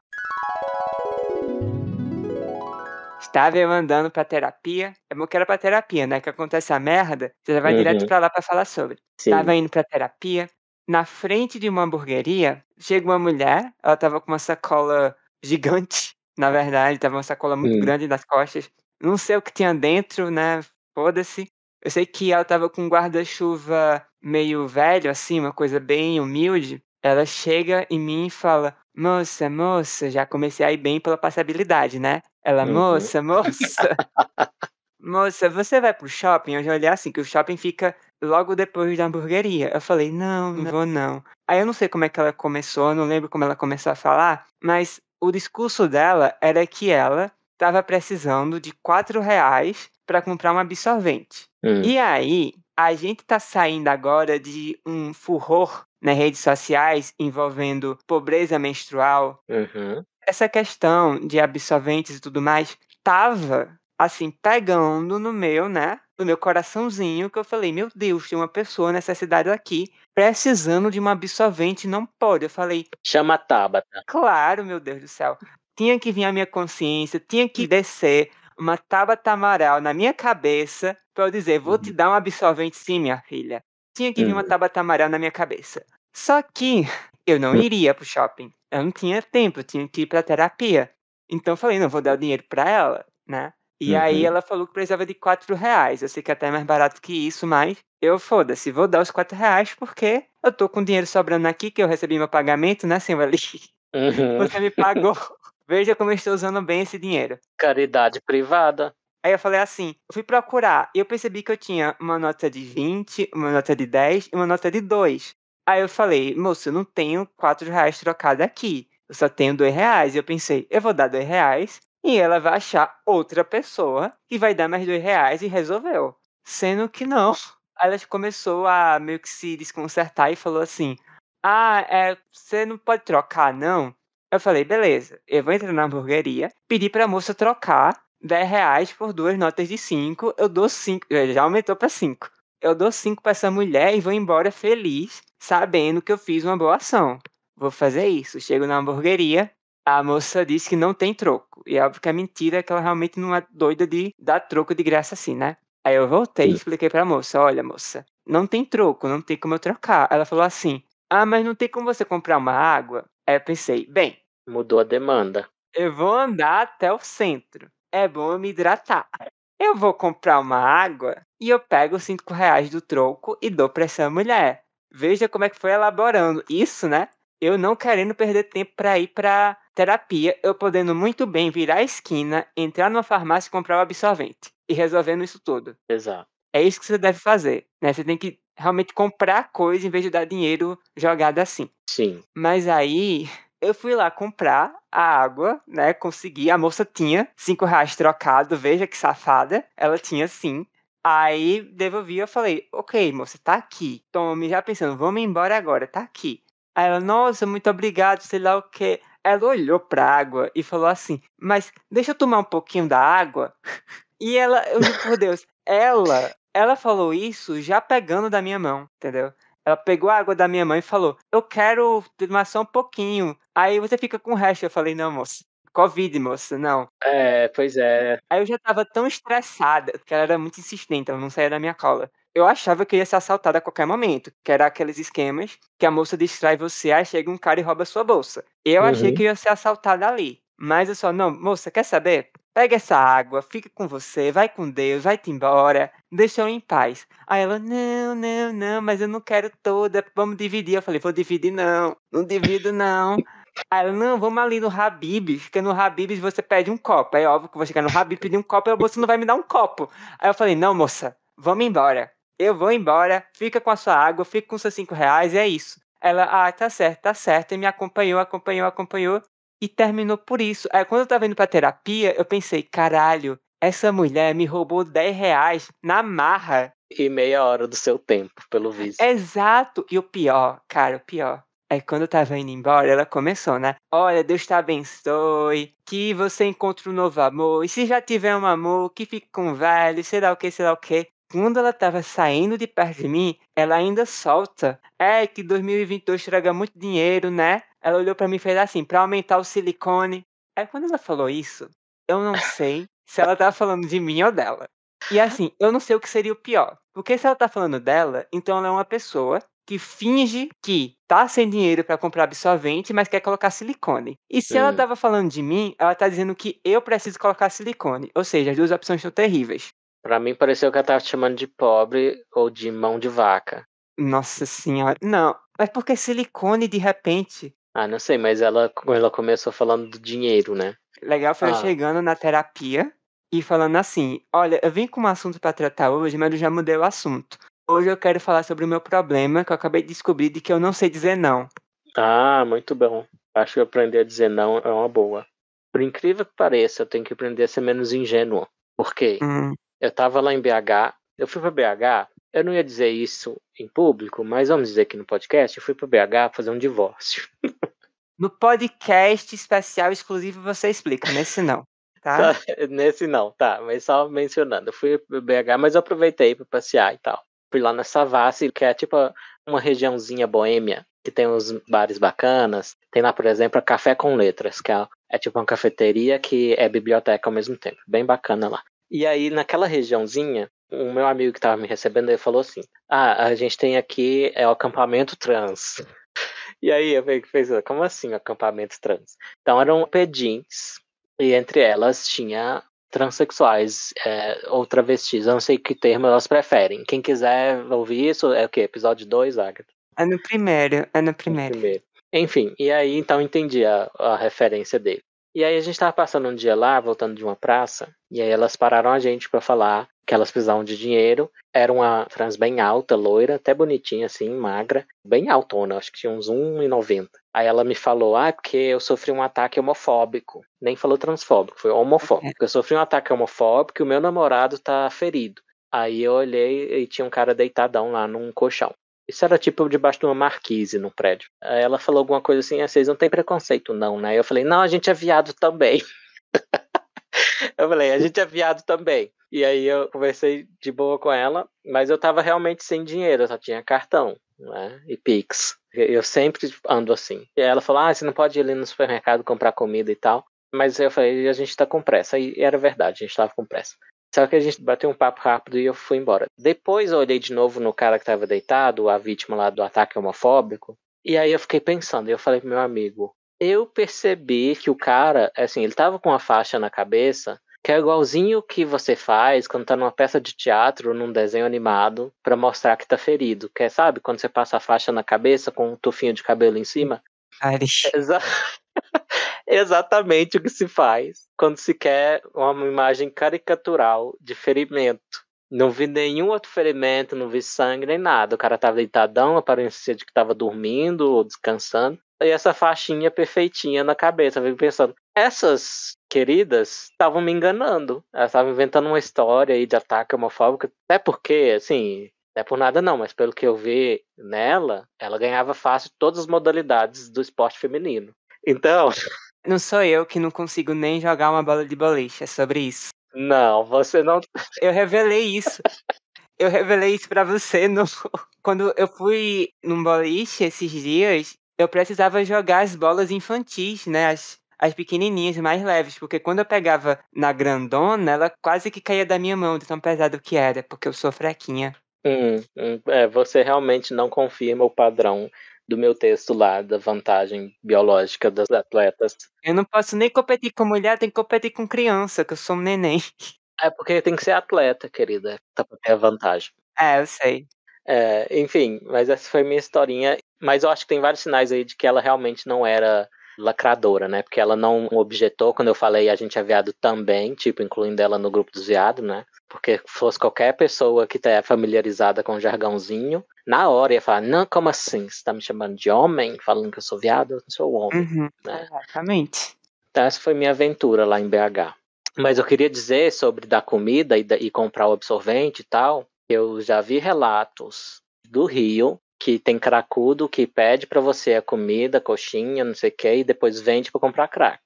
Estava eu andando pra terapia. É bom que era pra terapia, né? Que acontece a merda, você já vai uhum. direto pra lá pra falar sobre. Sim. Estava indo pra terapia. Na frente de uma hamburgueria, chega uma mulher, ela tava com uma sacola gigante na verdade, tava uma sacola muito hum. grande nas costas. Não sei o que tinha dentro, né? Foda-se. Eu sei que ela tava com um guarda-chuva meio velho, assim, uma coisa bem humilde. Ela chega em mim e fala: Moça, moça, já comecei a ir bem pela passabilidade, né? Ela, uhum. moça, moça. moça, você vai pro shopping? Eu já olhei assim, que o shopping fica logo depois da hamburgueria. Eu falei, não, não uhum. vou não. Aí eu não sei como é que ela começou, não lembro como ela começou a falar, mas o discurso dela era que ela estava precisando de quatro reais para comprar um absorvente. Uhum. E aí, a gente está saindo agora de um furor nas redes sociais envolvendo pobreza menstrual. Uhum. Essa questão de absorventes e tudo mais tava assim pegando no meu, né? no meu coraçãozinho que eu falei: Meu Deus, tem uma pessoa nessa cidade aqui precisando de uma absorvente, não pode. Eu falei: Chama a Tabata. Claro, meu Deus do céu. Tinha que vir a minha consciência, tinha que descer uma Tabata Amaral na minha cabeça para eu dizer: Vou te uhum. dar um absorvente sim, minha filha. Tinha que vir uma hum. Tabata Amaral na minha cabeça. Só que eu não hum. iria pro shopping. Eu não tinha tempo, eu tinha que ir pra terapia. Então eu falei: Não, vou dar o dinheiro para ela, né? E uhum. aí ela falou que precisava de 4 reais. Eu sei que é até é mais barato que isso, mas eu foda-se, vou dar os 4 reais porque eu tô com dinheiro sobrando aqui, que eu recebi meu pagamento, né, senhor ali? Uhum. Você me pagou. Veja como eu estou usando bem esse dinheiro. Caridade privada. Aí eu falei assim, eu fui procurar e eu percebi que eu tinha uma nota de 20, uma nota de 10 e uma nota de 2. Aí eu falei, moço, eu não tenho 4 reais trocado aqui. Eu só tenho 2 reais. E eu pensei, eu vou dar 2 reais e ela vai achar outra pessoa e vai dar mais dois reais e resolveu. Sendo que não. Ela começou a meio que se desconcertar e falou assim: Ah, é, você não pode trocar, não? Eu falei: Beleza, eu vou entrar na hamburgueria, pedir a moça trocar 10 reais por duas notas de 5, eu dou 5, eh, já aumentou para 5. Eu dou 5 para essa mulher e vou embora feliz, sabendo que eu fiz uma boa ação. Vou fazer isso. Chego na hamburgueria, a moça disse que não tem troco. E é óbvio que é mentira, que ela realmente não é doida de dar troco de graça assim, né? Aí eu voltei e expliquei pra moça: olha, moça, não tem troco, não tem como eu trocar. Ela falou assim: ah, mas não tem como você comprar uma água? Aí eu pensei: bem. Mudou a demanda. Eu vou andar até o centro. É bom eu me hidratar. Eu vou comprar uma água e eu pego cinco reais do troco e dou pra essa mulher. Veja como é que foi elaborando isso, né? eu não querendo perder tempo para ir para terapia, eu podendo muito bem virar a esquina, entrar numa farmácia e comprar o um absorvente e resolvendo isso tudo. Exato. É isso que você deve fazer, né? Você tem que realmente comprar coisa em vez de dar dinheiro jogado assim. Sim. Mas aí eu fui lá comprar a água, né? Consegui. A moça tinha cinco reais trocado, veja que safada. Ela tinha sim. Aí devolvi, eu falei, ok, moça, tá aqui. Tome, já pensando, vamos embora agora, tá aqui. Aí ela, nossa, muito obrigado, sei lá o quê. Ela olhou pra água e falou assim, mas deixa eu tomar um pouquinho da água. E ela, eu juro por Deus, ela, ela falou isso já pegando da minha mão, entendeu? Ela pegou a água da minha mãe e falou, eu quero tomar só um pouquinho. Aí você fica com o resto. Eu falei, não, moça. Covid, moça, não. É, pois é. Aí eu já tava tão estressada, porque ela era muito insistente, ela não saía da minha cola eu achava que ia ser assaltada a qualquer momento, que era aqueles esquemas que a moça distrai você, aí chega um cara e rouba sua bolsa. Eu uhum. achei que ia ser assaltada ali. Mas eu só, não, moça, quer saber? Pega essa água, fica com você, vai com Deus, vai-te embora, deixa eu em paz. Aí ela, não, não, não, mas eu não quero toda, vamos dividir. Eu falei, vou dividir não, não divido não. Aí ela, não, vamos ali no Habib's, porque no Habib's você pede um copo. É óbvio que eu vou chegar no Habib's pedir um copo e você não vai me dar um copo. Aí eu falei, não, moça, vamos embora eu vou embora, fica com a sua água, fica com seus cinco reais, é isso. Ela, ah, tá certo, tá certo, e me acompanhou, acompanhou, acompanhou, e terminou por isso. Aí, quando eu tava indo pra terapia, eu pensei, caralho, essa mulher me roubou 10 reais na marra. E meia hora do seu tempo, pelo visto. Exato, e o pior, cara, o pior. É quando eu tava indo embora, ela começou, né? Olha, Deus te abençoe, que você encontre um novo amor, e se já tiver um amor, que fique com o velho, sei lá o que, sei lá o que quando ela estava saindo de perto de mim, ela ainda solta. É que 2022 traga muito dinheiro, né? Ela olhou para mim e fez assim, para aumentar o silicone. Aí quando ela falou isso, eu não sei se ela tava falando de mim ou dela. E assim, eu não sei o que seria o pior. Porque se ela tá falando dela, então ela é uma pessoa que finge que tá sem dinheiro para comprar absorvente, mas quer colocar silicone. E se é. ela tava falando de mim, ela tá dizendo que eu preciso colocar silicone. Ou seja, as duas opções são terríveis. Para mim pareceu que ela tava te chamando de pobre ou de mão de vaca. Nossa senhora. Não, é porque é silicone de repente. Ah, não sei, mas ela, ela começou falando do dinheiro, né? Legal foi ah. eu chegando na terapia e falando assim: Olha, eu vim com um assunto para tratar hoje, mas eu já mudei o assunto. Hoje eu quero falar sobre o meu problema que eu acabei de descobrir de que eu não sei dizer não. Ah, muito bom. Acho que aprender a dizer não é uma boa. Por incrível que pareça, eu tenho que aprender a ser menos ingênuo. Por quê? Hum. Eu estava lá em BH, eu fui para BH, eu não ia dizer isso em público, mas vamos dizer aqui no podcast, eu fui para BH fazer um divórcio. No podcast especial exclusivo você explica, nesse não. Tá? nesse não, tá, mas só mencionando, eu fui para BH, mas eu aproveitei para passear e tal. Fui lá na Savassi, que é tipo uma regiãozinha boêmia, que tem uns bares bacanas. Tem lá, por exemplo, a Café com Letras, que é, é tipo uma cafeteria que é biblioteca ao mesmo tempo. Bem bacana lá. E aí, naquela regiãozinha, o meu amigo que estava me recebendo, ele falou assim: Ah, a gente tem aqui é o acampamento trans. E aí eu fiz, como assim acampamento trans? Então eram pedins, e entre elas tinha transexuais é, ou travestis, eu não sei que termo elas preferem. Quem quiser ouvir isso, é o quê? Episódio 2, Agatha? É no primeiro, é no primeiro. No primeiro. Enfim, e aí então entendi a, a referência dele. E aí a gente tava passando um dia lá, voltando de uma praça, e aí elas pararam a gente para falar que elas precisavam de dinheiro. Era uma trans bem alta, loira, até bonitinha assim, magra, bem altona, acho que tinha uns 1,90. Aí ela me falou: "Ah, é porque eu sofri um ataque homofóbico". Nem falou transfóbico, foi homofóbico. É. Eu sofri um ataque homofóbico e o meu namorado tá ferido. Aí eu olhei e tinha um cara deitadão lá num colchão. Isso era tipo debaixo de uma marquise num prédio. Aí ela falou alguma coisa assim: ah, vocês não tem preconceito, não, né? Eu falei: não, a gente é viado também. eu falei: a gente é viado também. E aí eu conversei de boa com ela, mas eu tava realmente sem dinheiro, eu só tinha cartão, né? E Pix. Eu sempre ando assim. E ela falou: ah, você não pode ir ali no supermercado comprar comida e tal. Mas eu falei: a gente tá com pressa. E era verdade, a gente tava com pressa. Só que a gente bateu um papo rápido e eu fui embora. Depois eu olhei de novo no cara que estava deitado, a vítima lá do ataque homofóbico, e aí eu fiquei pensando, e eu falei pro meu amigo, eu percebi que o cara, assim, ele tava com uma faixa na cabeça, que é igualzinho o que você faz quando tá numa peça de teatro ou num desenho animado para mostrar que tá ferido, que é, sabe, quando você passa a faixa na cabeça com um tufinho de cabelo em cima. Ares. Exa exatamente o que se faz quando se quer uma imagem caricatural de ferimento. Não vi nenhum outro ferimento, não vi sangue nem nada. O cara tava deitadão, aparecia de que tava dormindo ou descansando. E essa faixinha perfeitinha na cabeça. Eu fico pensando, essas queridas estavam me enganando. Elas estavam inventando uma história aí de ataque homofóbico. Até porque, assim, é por nada não, mas pelo que eu vi nela, ela ganhava fácil todas as modalidades do esporte feminino. Então. Não sou eu que não consigo nem jogar uma bola de boliche, é sobre isso. Não, você não. Eu revelei isso. eu revelei isso para você no... quando eu fui num boliche esses dias. Eu precisava jogar as bolas infantis, né? As, as pequenininhas mais leves, porque quando eu pegava na grandona, ela quase que caía da minha mão, de tão pesado que era, porque eu sou fraquinha. Hum, hum, é, você realmente não confirma o padrão do meu texto lá da vantagem biológica das atletas. Eu não posso nem competir com mulher, tem que competir com criança, que eu sou um neném. É porque tem que ser atleta, querida, pra ter a vantagem. É, eu sei. É, enfim, mas essa foi minha historinha. Mas eu acho que tem vários sinais aí de que ela realmente não era lacradora, né? Porque ela não objetou quando eu falei a gente é viado também, tipo, incluindo ela no grupo dos viados, né? Porque fosse qualquer pessoa que esteja tá familiarizada com o jargãozinho, na hora ia falar, não, como assim? Você tá me chamando de homem? Falando que eu sou viado? Eu não sou homem, uhum, né? Exatamente. Então essa foi minha aventura lá em BH. Mas eu queria dizer sobre dar comida e, e comprar o absorvente e tal, eu já vi relatos do Rio que tem cracudo que pede para você a comida, coxinha, não sei o que, e depois vende para comprar crack.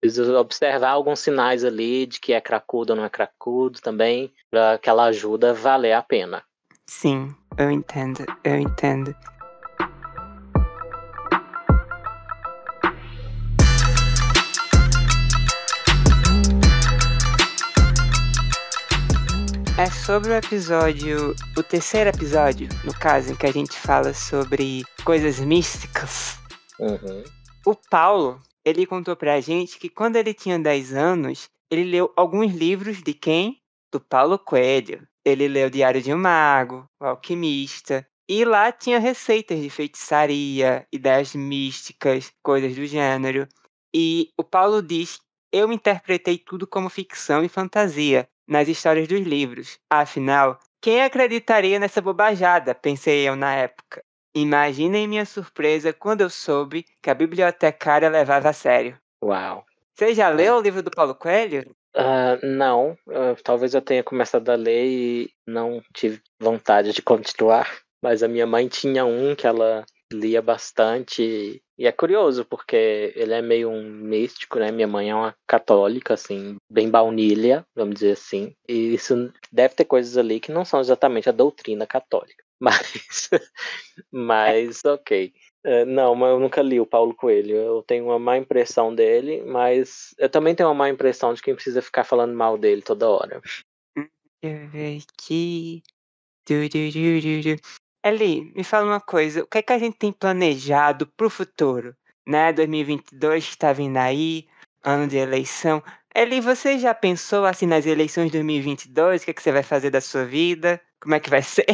Precisa observar alguns sinais ali de que é cracudo ou não é cracudo também, pra aquela ajuda valer a pena. Sim, eu entendo, eu entendo. sobre o episódio, o terceiro episódio, no caso, em que a gente fala sobre coisas místicas, uhum. o Paulo, ele contou pra gente que quando ele tinha 10 anos, ele leu alguns livros de quem? Do Paulo Coelho. Ele leu Diário de um Mago, O Alquimista, e lá tinha receitas de feitiçaria, ideias místicas, coisas do gênero. E o Paulo diz: Eu interpretei tudo como ficção e fantasia, nas histórias dos livros. Afinal, quem acreditaria nessa bobajada? pensei eu na época. Imaginem minha surpresa quando eu soube que a bibliotecária levava a sério. Uau! Você já é. leu o livro do Paulo Coelho? Uh, não, uh, talvez eu tenha começado a ler e não tive vontade de continuar. Mas a minha mãe tinha um que ela lia bastante. E é curioso, porque ele é meio um místico, né? Minha mãe é uma católica, assim, bem baunilha, vamos dizer assim. E isso deve ter coisas ali que não são exatamente a doutrina católica. Mas, mas ok. É, não, mas eu nunca li o Paulo Coelho. Eu tenho uma má impressão dele, mas eu também tenho uma má impressão de quem precisa ficar falando mal dele toda hora. Deixa eu ver aqui. Eli, me fala uma coisa, o que é que a gente tem planejado para o futuro? Né? 2022 está vindo aí, ano de eleição. Eli, você já pensou assim nas eleições de 2022? O que, é que você vai fazer da sua vida? Como é que vai ser?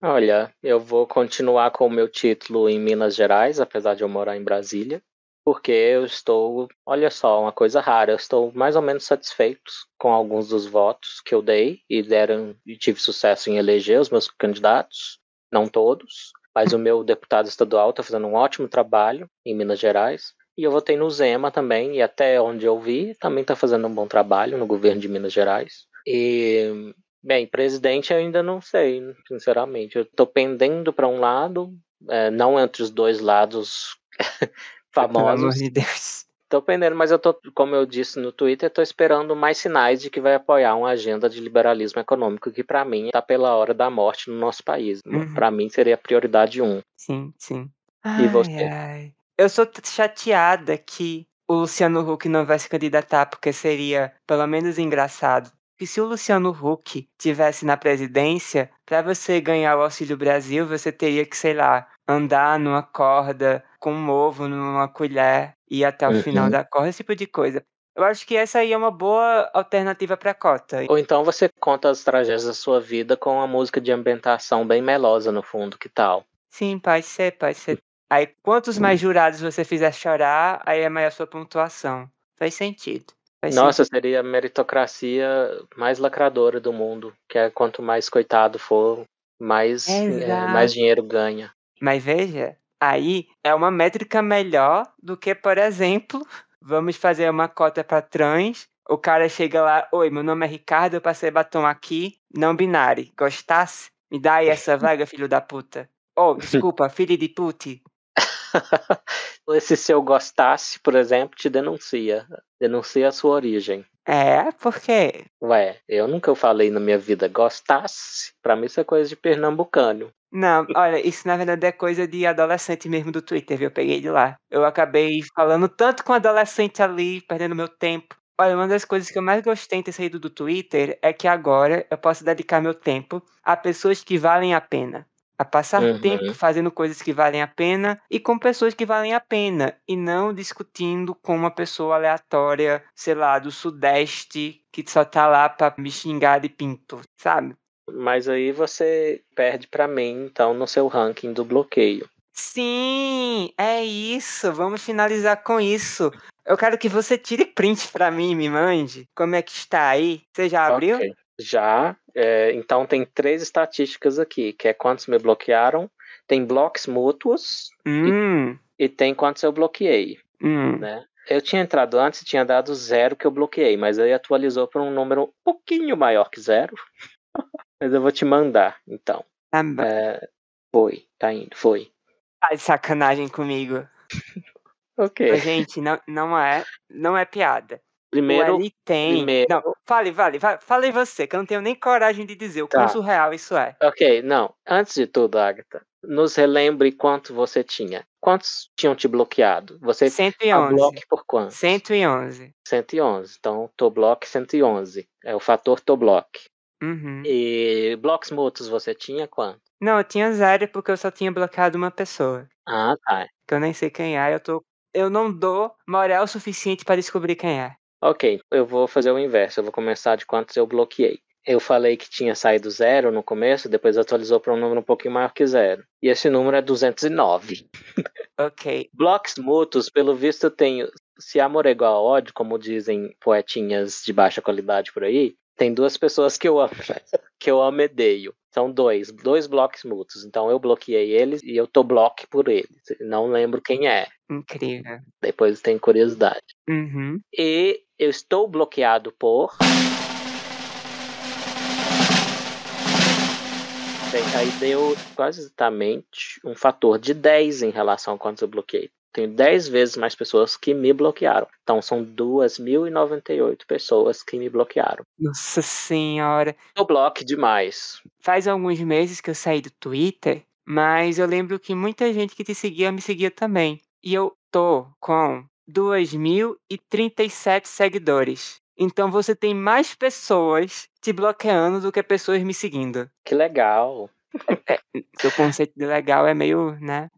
Olha, eu vou continuar com o meu título em Minas Gerais, apesar de eu morar em Brasília, porque eu estou, olha só, uma coisa rara, eu estou mais ou menos satisfeito com alguns dos votos que eu dei e deram e tive sucesso em eleger os meus candidatos não todos, mas o meu deputado estadual está fazendo um ótimo trabalho em Minas Gerais. E eu votei no Zema também, e até onde eu vi, também está fazendo um bom trabalho no governo de Minas Gerais. E, bem, presidente eu ainda não sei, sinceramente. Eu estou pendendo para um lado, é, não entre os dois lados famosos. Pelo amor de Deus. Estou aprendendo, mas eu tô, como eu disse no Twitter, estou esperando mais sinais de que vai apoiar uma agenda de liberalismo econômico que para mim está pela hora da morte no nosso país. Uhum. Para mim seria a prioridade um. Sim, sim. Ai, e você? Ai. Eu sou chateada que o Luciano Huck não vai se candidatar, porque seria pelo menos engraçado. E se o Luciano Huck tivesse na presidência, para você ganhar o Auxílio Brasil, você teria que, sei lá, andar numa corda com um ovo numa colher e até o uhum. final da corda, esse tipo de coisa. Eu acho que essa aí é uma boa alternativa para cota. Ou então você conta as tragédias da sua vida com uma música de ambientação bem melosa no fundo, que tal? Sim, pode ser, pode ser. Aí quantos mais hum. jurados você fizer chorar, aí é maior a sua pontuação. Faz sentido. Faz Nossa, sentido. seria a meritocracia mais lacradora do mundo, que é quanto mais coitado for, mais, é, eh, mais dinheiro ganha. Mas veja, Aí é uma métrica melhor do que, por exemplo, vamos fazer uma cota para trans. O cara chega lá, oi, meu nome é Ricardo, eu passei batom aqui, não binário. Gostasse? Me dá aí essa vaga, filho da puta. Oh, desculpa, filho de pute. Esse se eu gostasse, por exemplo, te denuncia. Denuncia a sua origem. É, por quê? Ué, eu nunca falei na minha vida gostasse. Pra mim isso é coisa de pernambucano. Não, olha, isso na verdade é coisa de adolescente mesmo do Twitter, viu? Eu peguei de lá. Eu acabei falando tanto com adolescente ali, perdendo meu tempo. Olha, uma das coisas que eu mais gostei de ter saído do Twitter é que agora eu posso dedicar meu tempo a pessoas que valem a pena. A passar uhum. tempo fazendo coisas que valem a pena e com pessoas que valem a pena. E não discutindo com uma pessoa aleatória, sei lá, do Sudeste, que só tá lá pra me xingar de pinto, sabe? Mas aí você perde para mim, então, no seu ranking do bloqueio. Sim, é isso. Vamos finalizar com isso. Eu quero que você tire print para mim e me mande. Como é que está aí? Você já abriu? Okay. Já. É, então tem três estatísticas aqui, que é quantos me bloquearam, tem blocos mútuos hum. e, e, tem quantos eu bloqueei. Hum. Né? Eu tinha entrado antes e tinha dado zero que eu bloqueei, mas aí atualizou para um número um pouquinho maior que zero. Mas eu vou te mandar, então. é, foi, tá indo, foi. Tá de sacanagem comigo. ok. Mas, gente, não, não, é, não é piada. Primeiro. Ele tem. Primeiro... Não, fale, vale, fale você, que eu não tenho nem coragem de dizer o tá. quão surreal isso é. Ok, não. Antes de tudo, Agatha, nos relembre quanto você tinha. Quantos tinham te bloqueado? Você 111. bloque por quanto? 111. 111. Então, Toblock 111. É o fator Toblock. Uhum. E blocos mútuos você tinha quanto? Não, eu tinha zero porque eu só tinha bloqueado uma pessoa. Ah, tá. Que eu nem sei quem é, eu tô. Eu não dou moral suficiente para descobrir quem é. Ok, eu vou fazer o inverso. Eu vou começar de quantos eu bloqueei. Eu falei que tinha saído zero no começo, depois atualizou para um número um pouquinho maior que zero. E esse número é 209. ok. Blocks mútuos, pelo visto, tenho. Se amor é igual a ódio, como dizem poetinhas de baixa qualidade por aí, tem duas pessoas que eu amo, que eu amedeio. São dois, dois blocos mútuos. Então eu bloqueei eles e eu tô bloque por eles. Não lembro quem é. Incrível. Depois tem curiosidade. Uhum. E eu estou bloqueado por. Bem, aí deu quase exatamente um fator de 10 em relação a quantos eu bloqueei. Tenho 10 vezes mais pessoas que me bloquearam. Então são 2.098 pessoas que me bloquearam. Nossa senhora. Eu bloqueio demais. Faz alguns meses que eu saí do Twitter, mas eu lembro que muita gente que te seguia me seguia também. E eu tô com 2.037 seguidores. Então você tem mais pessoas te bloqueando do que pessoas me seguindo. Que legal. É, é, seu conceito de legal é meio, né?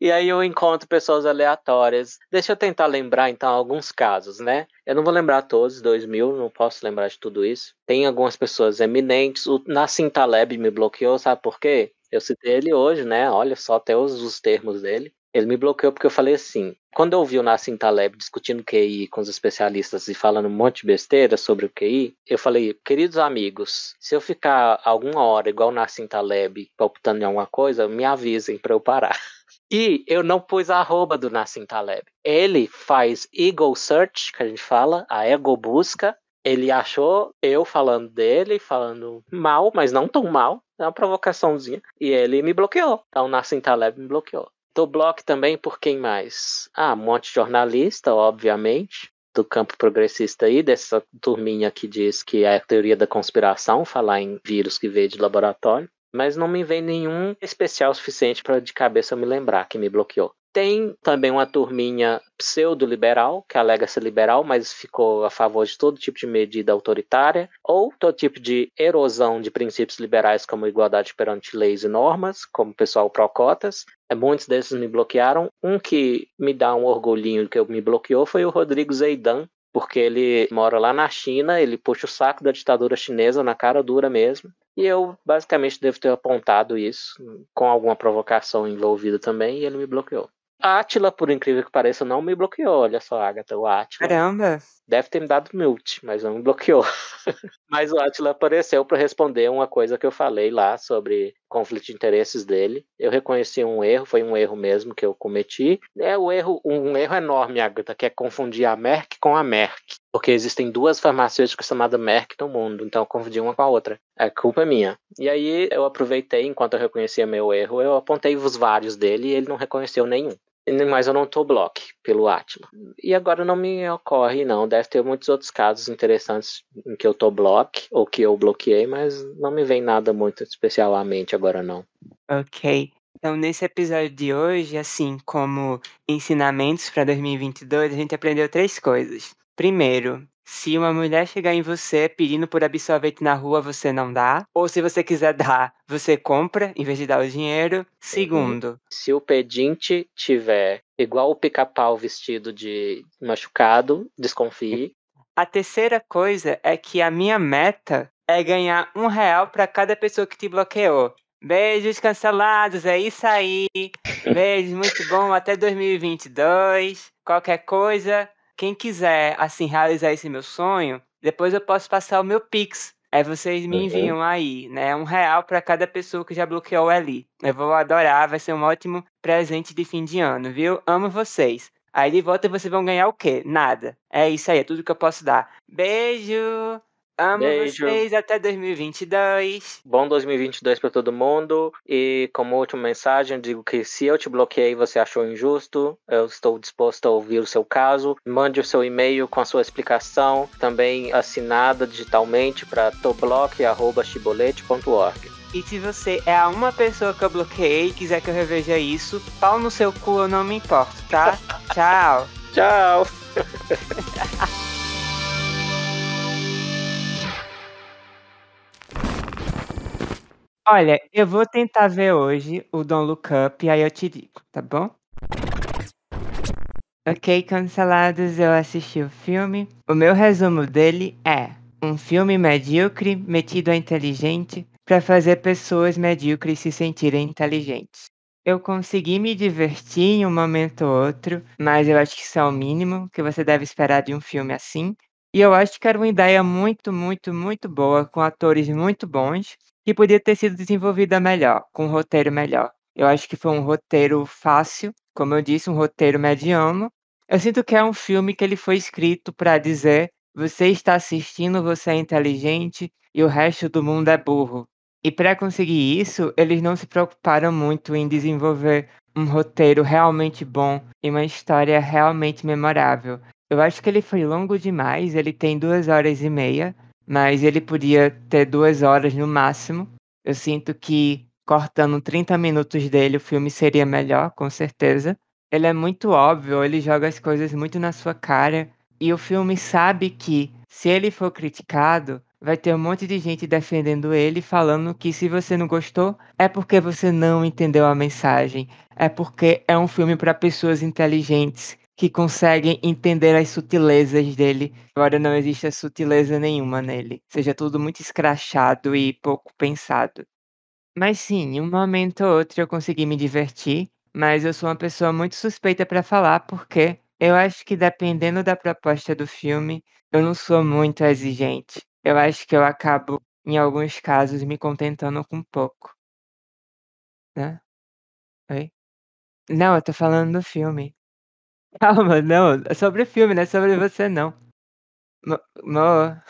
e aí eu encontro pessoas aleatórias. Deixa eu tentar lembrar, então, alguns casos, né? Eu não vou lembrar todos, 2000, não posso lembrar de tudo isso. Tem algumas pessoas eminentes. O Nassim Taleb me bloqueou, sabe por quê? Eu citei ele hoje, né? Olha só até os, os termos dele. Ele me bloqueou porque eu falei assim: quando eu vi o Nassim Taleb discutindo QI com os especialistas e falando um monte de besteira sobre o QI, eu falei: queridos amigos, se eu ficar alguma hora igual o Nassim Taleb palpitando em alguma coisa, me avisem para eu parar. E eu não pus a arroba do Nassim Taleb. Ele faz ego Search, que a gente fala, a ego busca. Ele achou eu falando dele, falando mal, mas não tão mal, é uma provocaçãozinha. E ele me bloqueou. Então, o Nassim Taleb me bloqueou. Dou bloco também por quem mais? Ah, um monte de jornalista, obviamente, do campo progressista aí, dessa turminha que diz que é a teoria da conspiração, falar em vírus que veio de laboratório. Mas não me vem nenhum especial suficiente para de cabeça me lembrar que me bloqueou. Tem também uma turminha pseudo-liberal, que alega ser liberal, mas ficou a favor de todo tipo de medida autoritária, ou todo tipo de erosão de princípios liberais, como igualdade perante leis e normas, como o pessoal Procotas. É, muitos desses me bloquearam. Um que me dá um orgulhinho que me bloqueou foi o Rodrigo Zeidan, porque ele mora lá na China, ele puxa o saco da ditadura chinesa na cara dura mesmo. E eu basicamente devo ter apontado isso, com alguma provocação envolvida também, e ele me bloqueou. Átila, por incrível que pareça, não me bloqueou. Olha só, Agatha, o Átila. Caramba! Deve ter me dado mute, mas não me bloqueou. mas o Átila apareceu para responder uma coisa que eu falei lá sobre conflito de interesses dele. Eu reconheci um erro, foi um erro mesmo que eu cometi. É um erro, um erro enorme, Agatha, que é confundir a Merck com a Merck. Porque existem duas farmacêuticas chamadas Merck no mundo, então eu confundi uma com a outra. A culpa é minha. E aí eu aproveitei, enquanto eu reconhecia meu erro, eu apontei os vários dele e ele não reconheceu nenhum mas eu não tô block pelo Atma. E agora não me ocorre, não. Deve ter muitos outros casos interessantes em que eu tô block ou que eu bloqueei, mas não me vem nada muito especial à mente agora, não. Ok. Então, nesse episódio de hoje, assim como ensinamentos para 2022, a gente aprendeu três coisas. Primeiro, se uma mulher chegar em você pedindo por absorvente na rua, você não dá. Ou se você quiser dar, você compra em vez de dar o dinheiro. Uhum. Segundo, se o pedinte tiver igual o pica-pau vestido de machucado, desconfie. A terceira coisa é que a minha meta é ganhar um real para cada pessoa que te bloqueou. Beijos cancelados, é isso aí. Beijos, muito bom, até 2022. Qualquer coisa, quem quiser, assim, realizar esse meu sonho, depois eu posso passar o meu Pix. Aí vocês me enviam uhum. aí, né? Um real para cada pessoa que já bloqueou o Eu vou adorar, vai ser um ótimo presente de fim de ano, viu? Amo vocês. Aí de volta vocês vão ganhar o quê? Nada. É isso aí, é tudo que eu posso dar. Beijo! Amo Beijo. vocês até 2022. Bom 2022 para todo mundo. E como última mensagem, digo que se eu te bloqueei e você achou injusto, eu estou disposto a ouvir o seu caso. Mande o seu e-mail com a sua explicação, também assinada digitalmente para toblock@chibolete.org. E se você é a uma pessoa que eu bloqueei e quiser que eu reveja isso, pau no seu cu, eu não me importo, tá? Tchau. Tchau. Olha, eu vou tentar ver hoje o Don Look Up e aí eu te digo, tá bom? Ok, cancelados, eu assisti o filme. O meu resumo dele é: um filme medíocre metido a inteligente para fazer pessoas medíocres se sentirem inteligentes. Eu consegui me divertir em um momento ou outro, mas eu acho que isso é o mínimo que você deve esperar de um filme assim. E eu acho que era uma ideia muito, muito, muito boa, com atores muito bons, que podia ter sido desenvolvida melhor, com um roteiro melhor. Eu acho que foi um roteiro fácil, como eu disse, um roteiro mediano. Eu sinto que é um filme que ele foi escrito para dizer: você está assistindo, você é inteligente e o resto do mundo é burro. E para conseguir isso, eles não se preocuparam muito em desenvolver um roteiro realmente bom e uma história realmente memorável. Eu acho que ele foi longo demais, ele tem duas horas e meia, mas ele podia ter duas horas no máximo. Eu sinto que cortando 30 minutos dele o filme seria melhor, com certeza. Ele é muito óbvio, ele joga as coisas muito na sua cara, e o filme sabe que, se ele for criticado, vai ter um monte de gente defendendo ele, falando que se você não gostou, é porque você não entendeu a mensagem, é porque é um filme para pessoas inteligentes que conseguem entender as sutilezas dele, embora não exista sutileza nenhuma nele. Seja tudo muito escrachado e pouco pensado. Mas sim, em um momento ou outro eu consegui me divertir, mas eu sou uma pessoa muito suspeita para falar porque eu acho que dependendo da proposta do filme, eu não sou muito exigente. Eu acho que eu acabo, em alguns casos, me contentando com pouco. Né? Oi? Não, eu tô falando do filme. Calma, não. É sobre filme, não é sobre você, não. Não.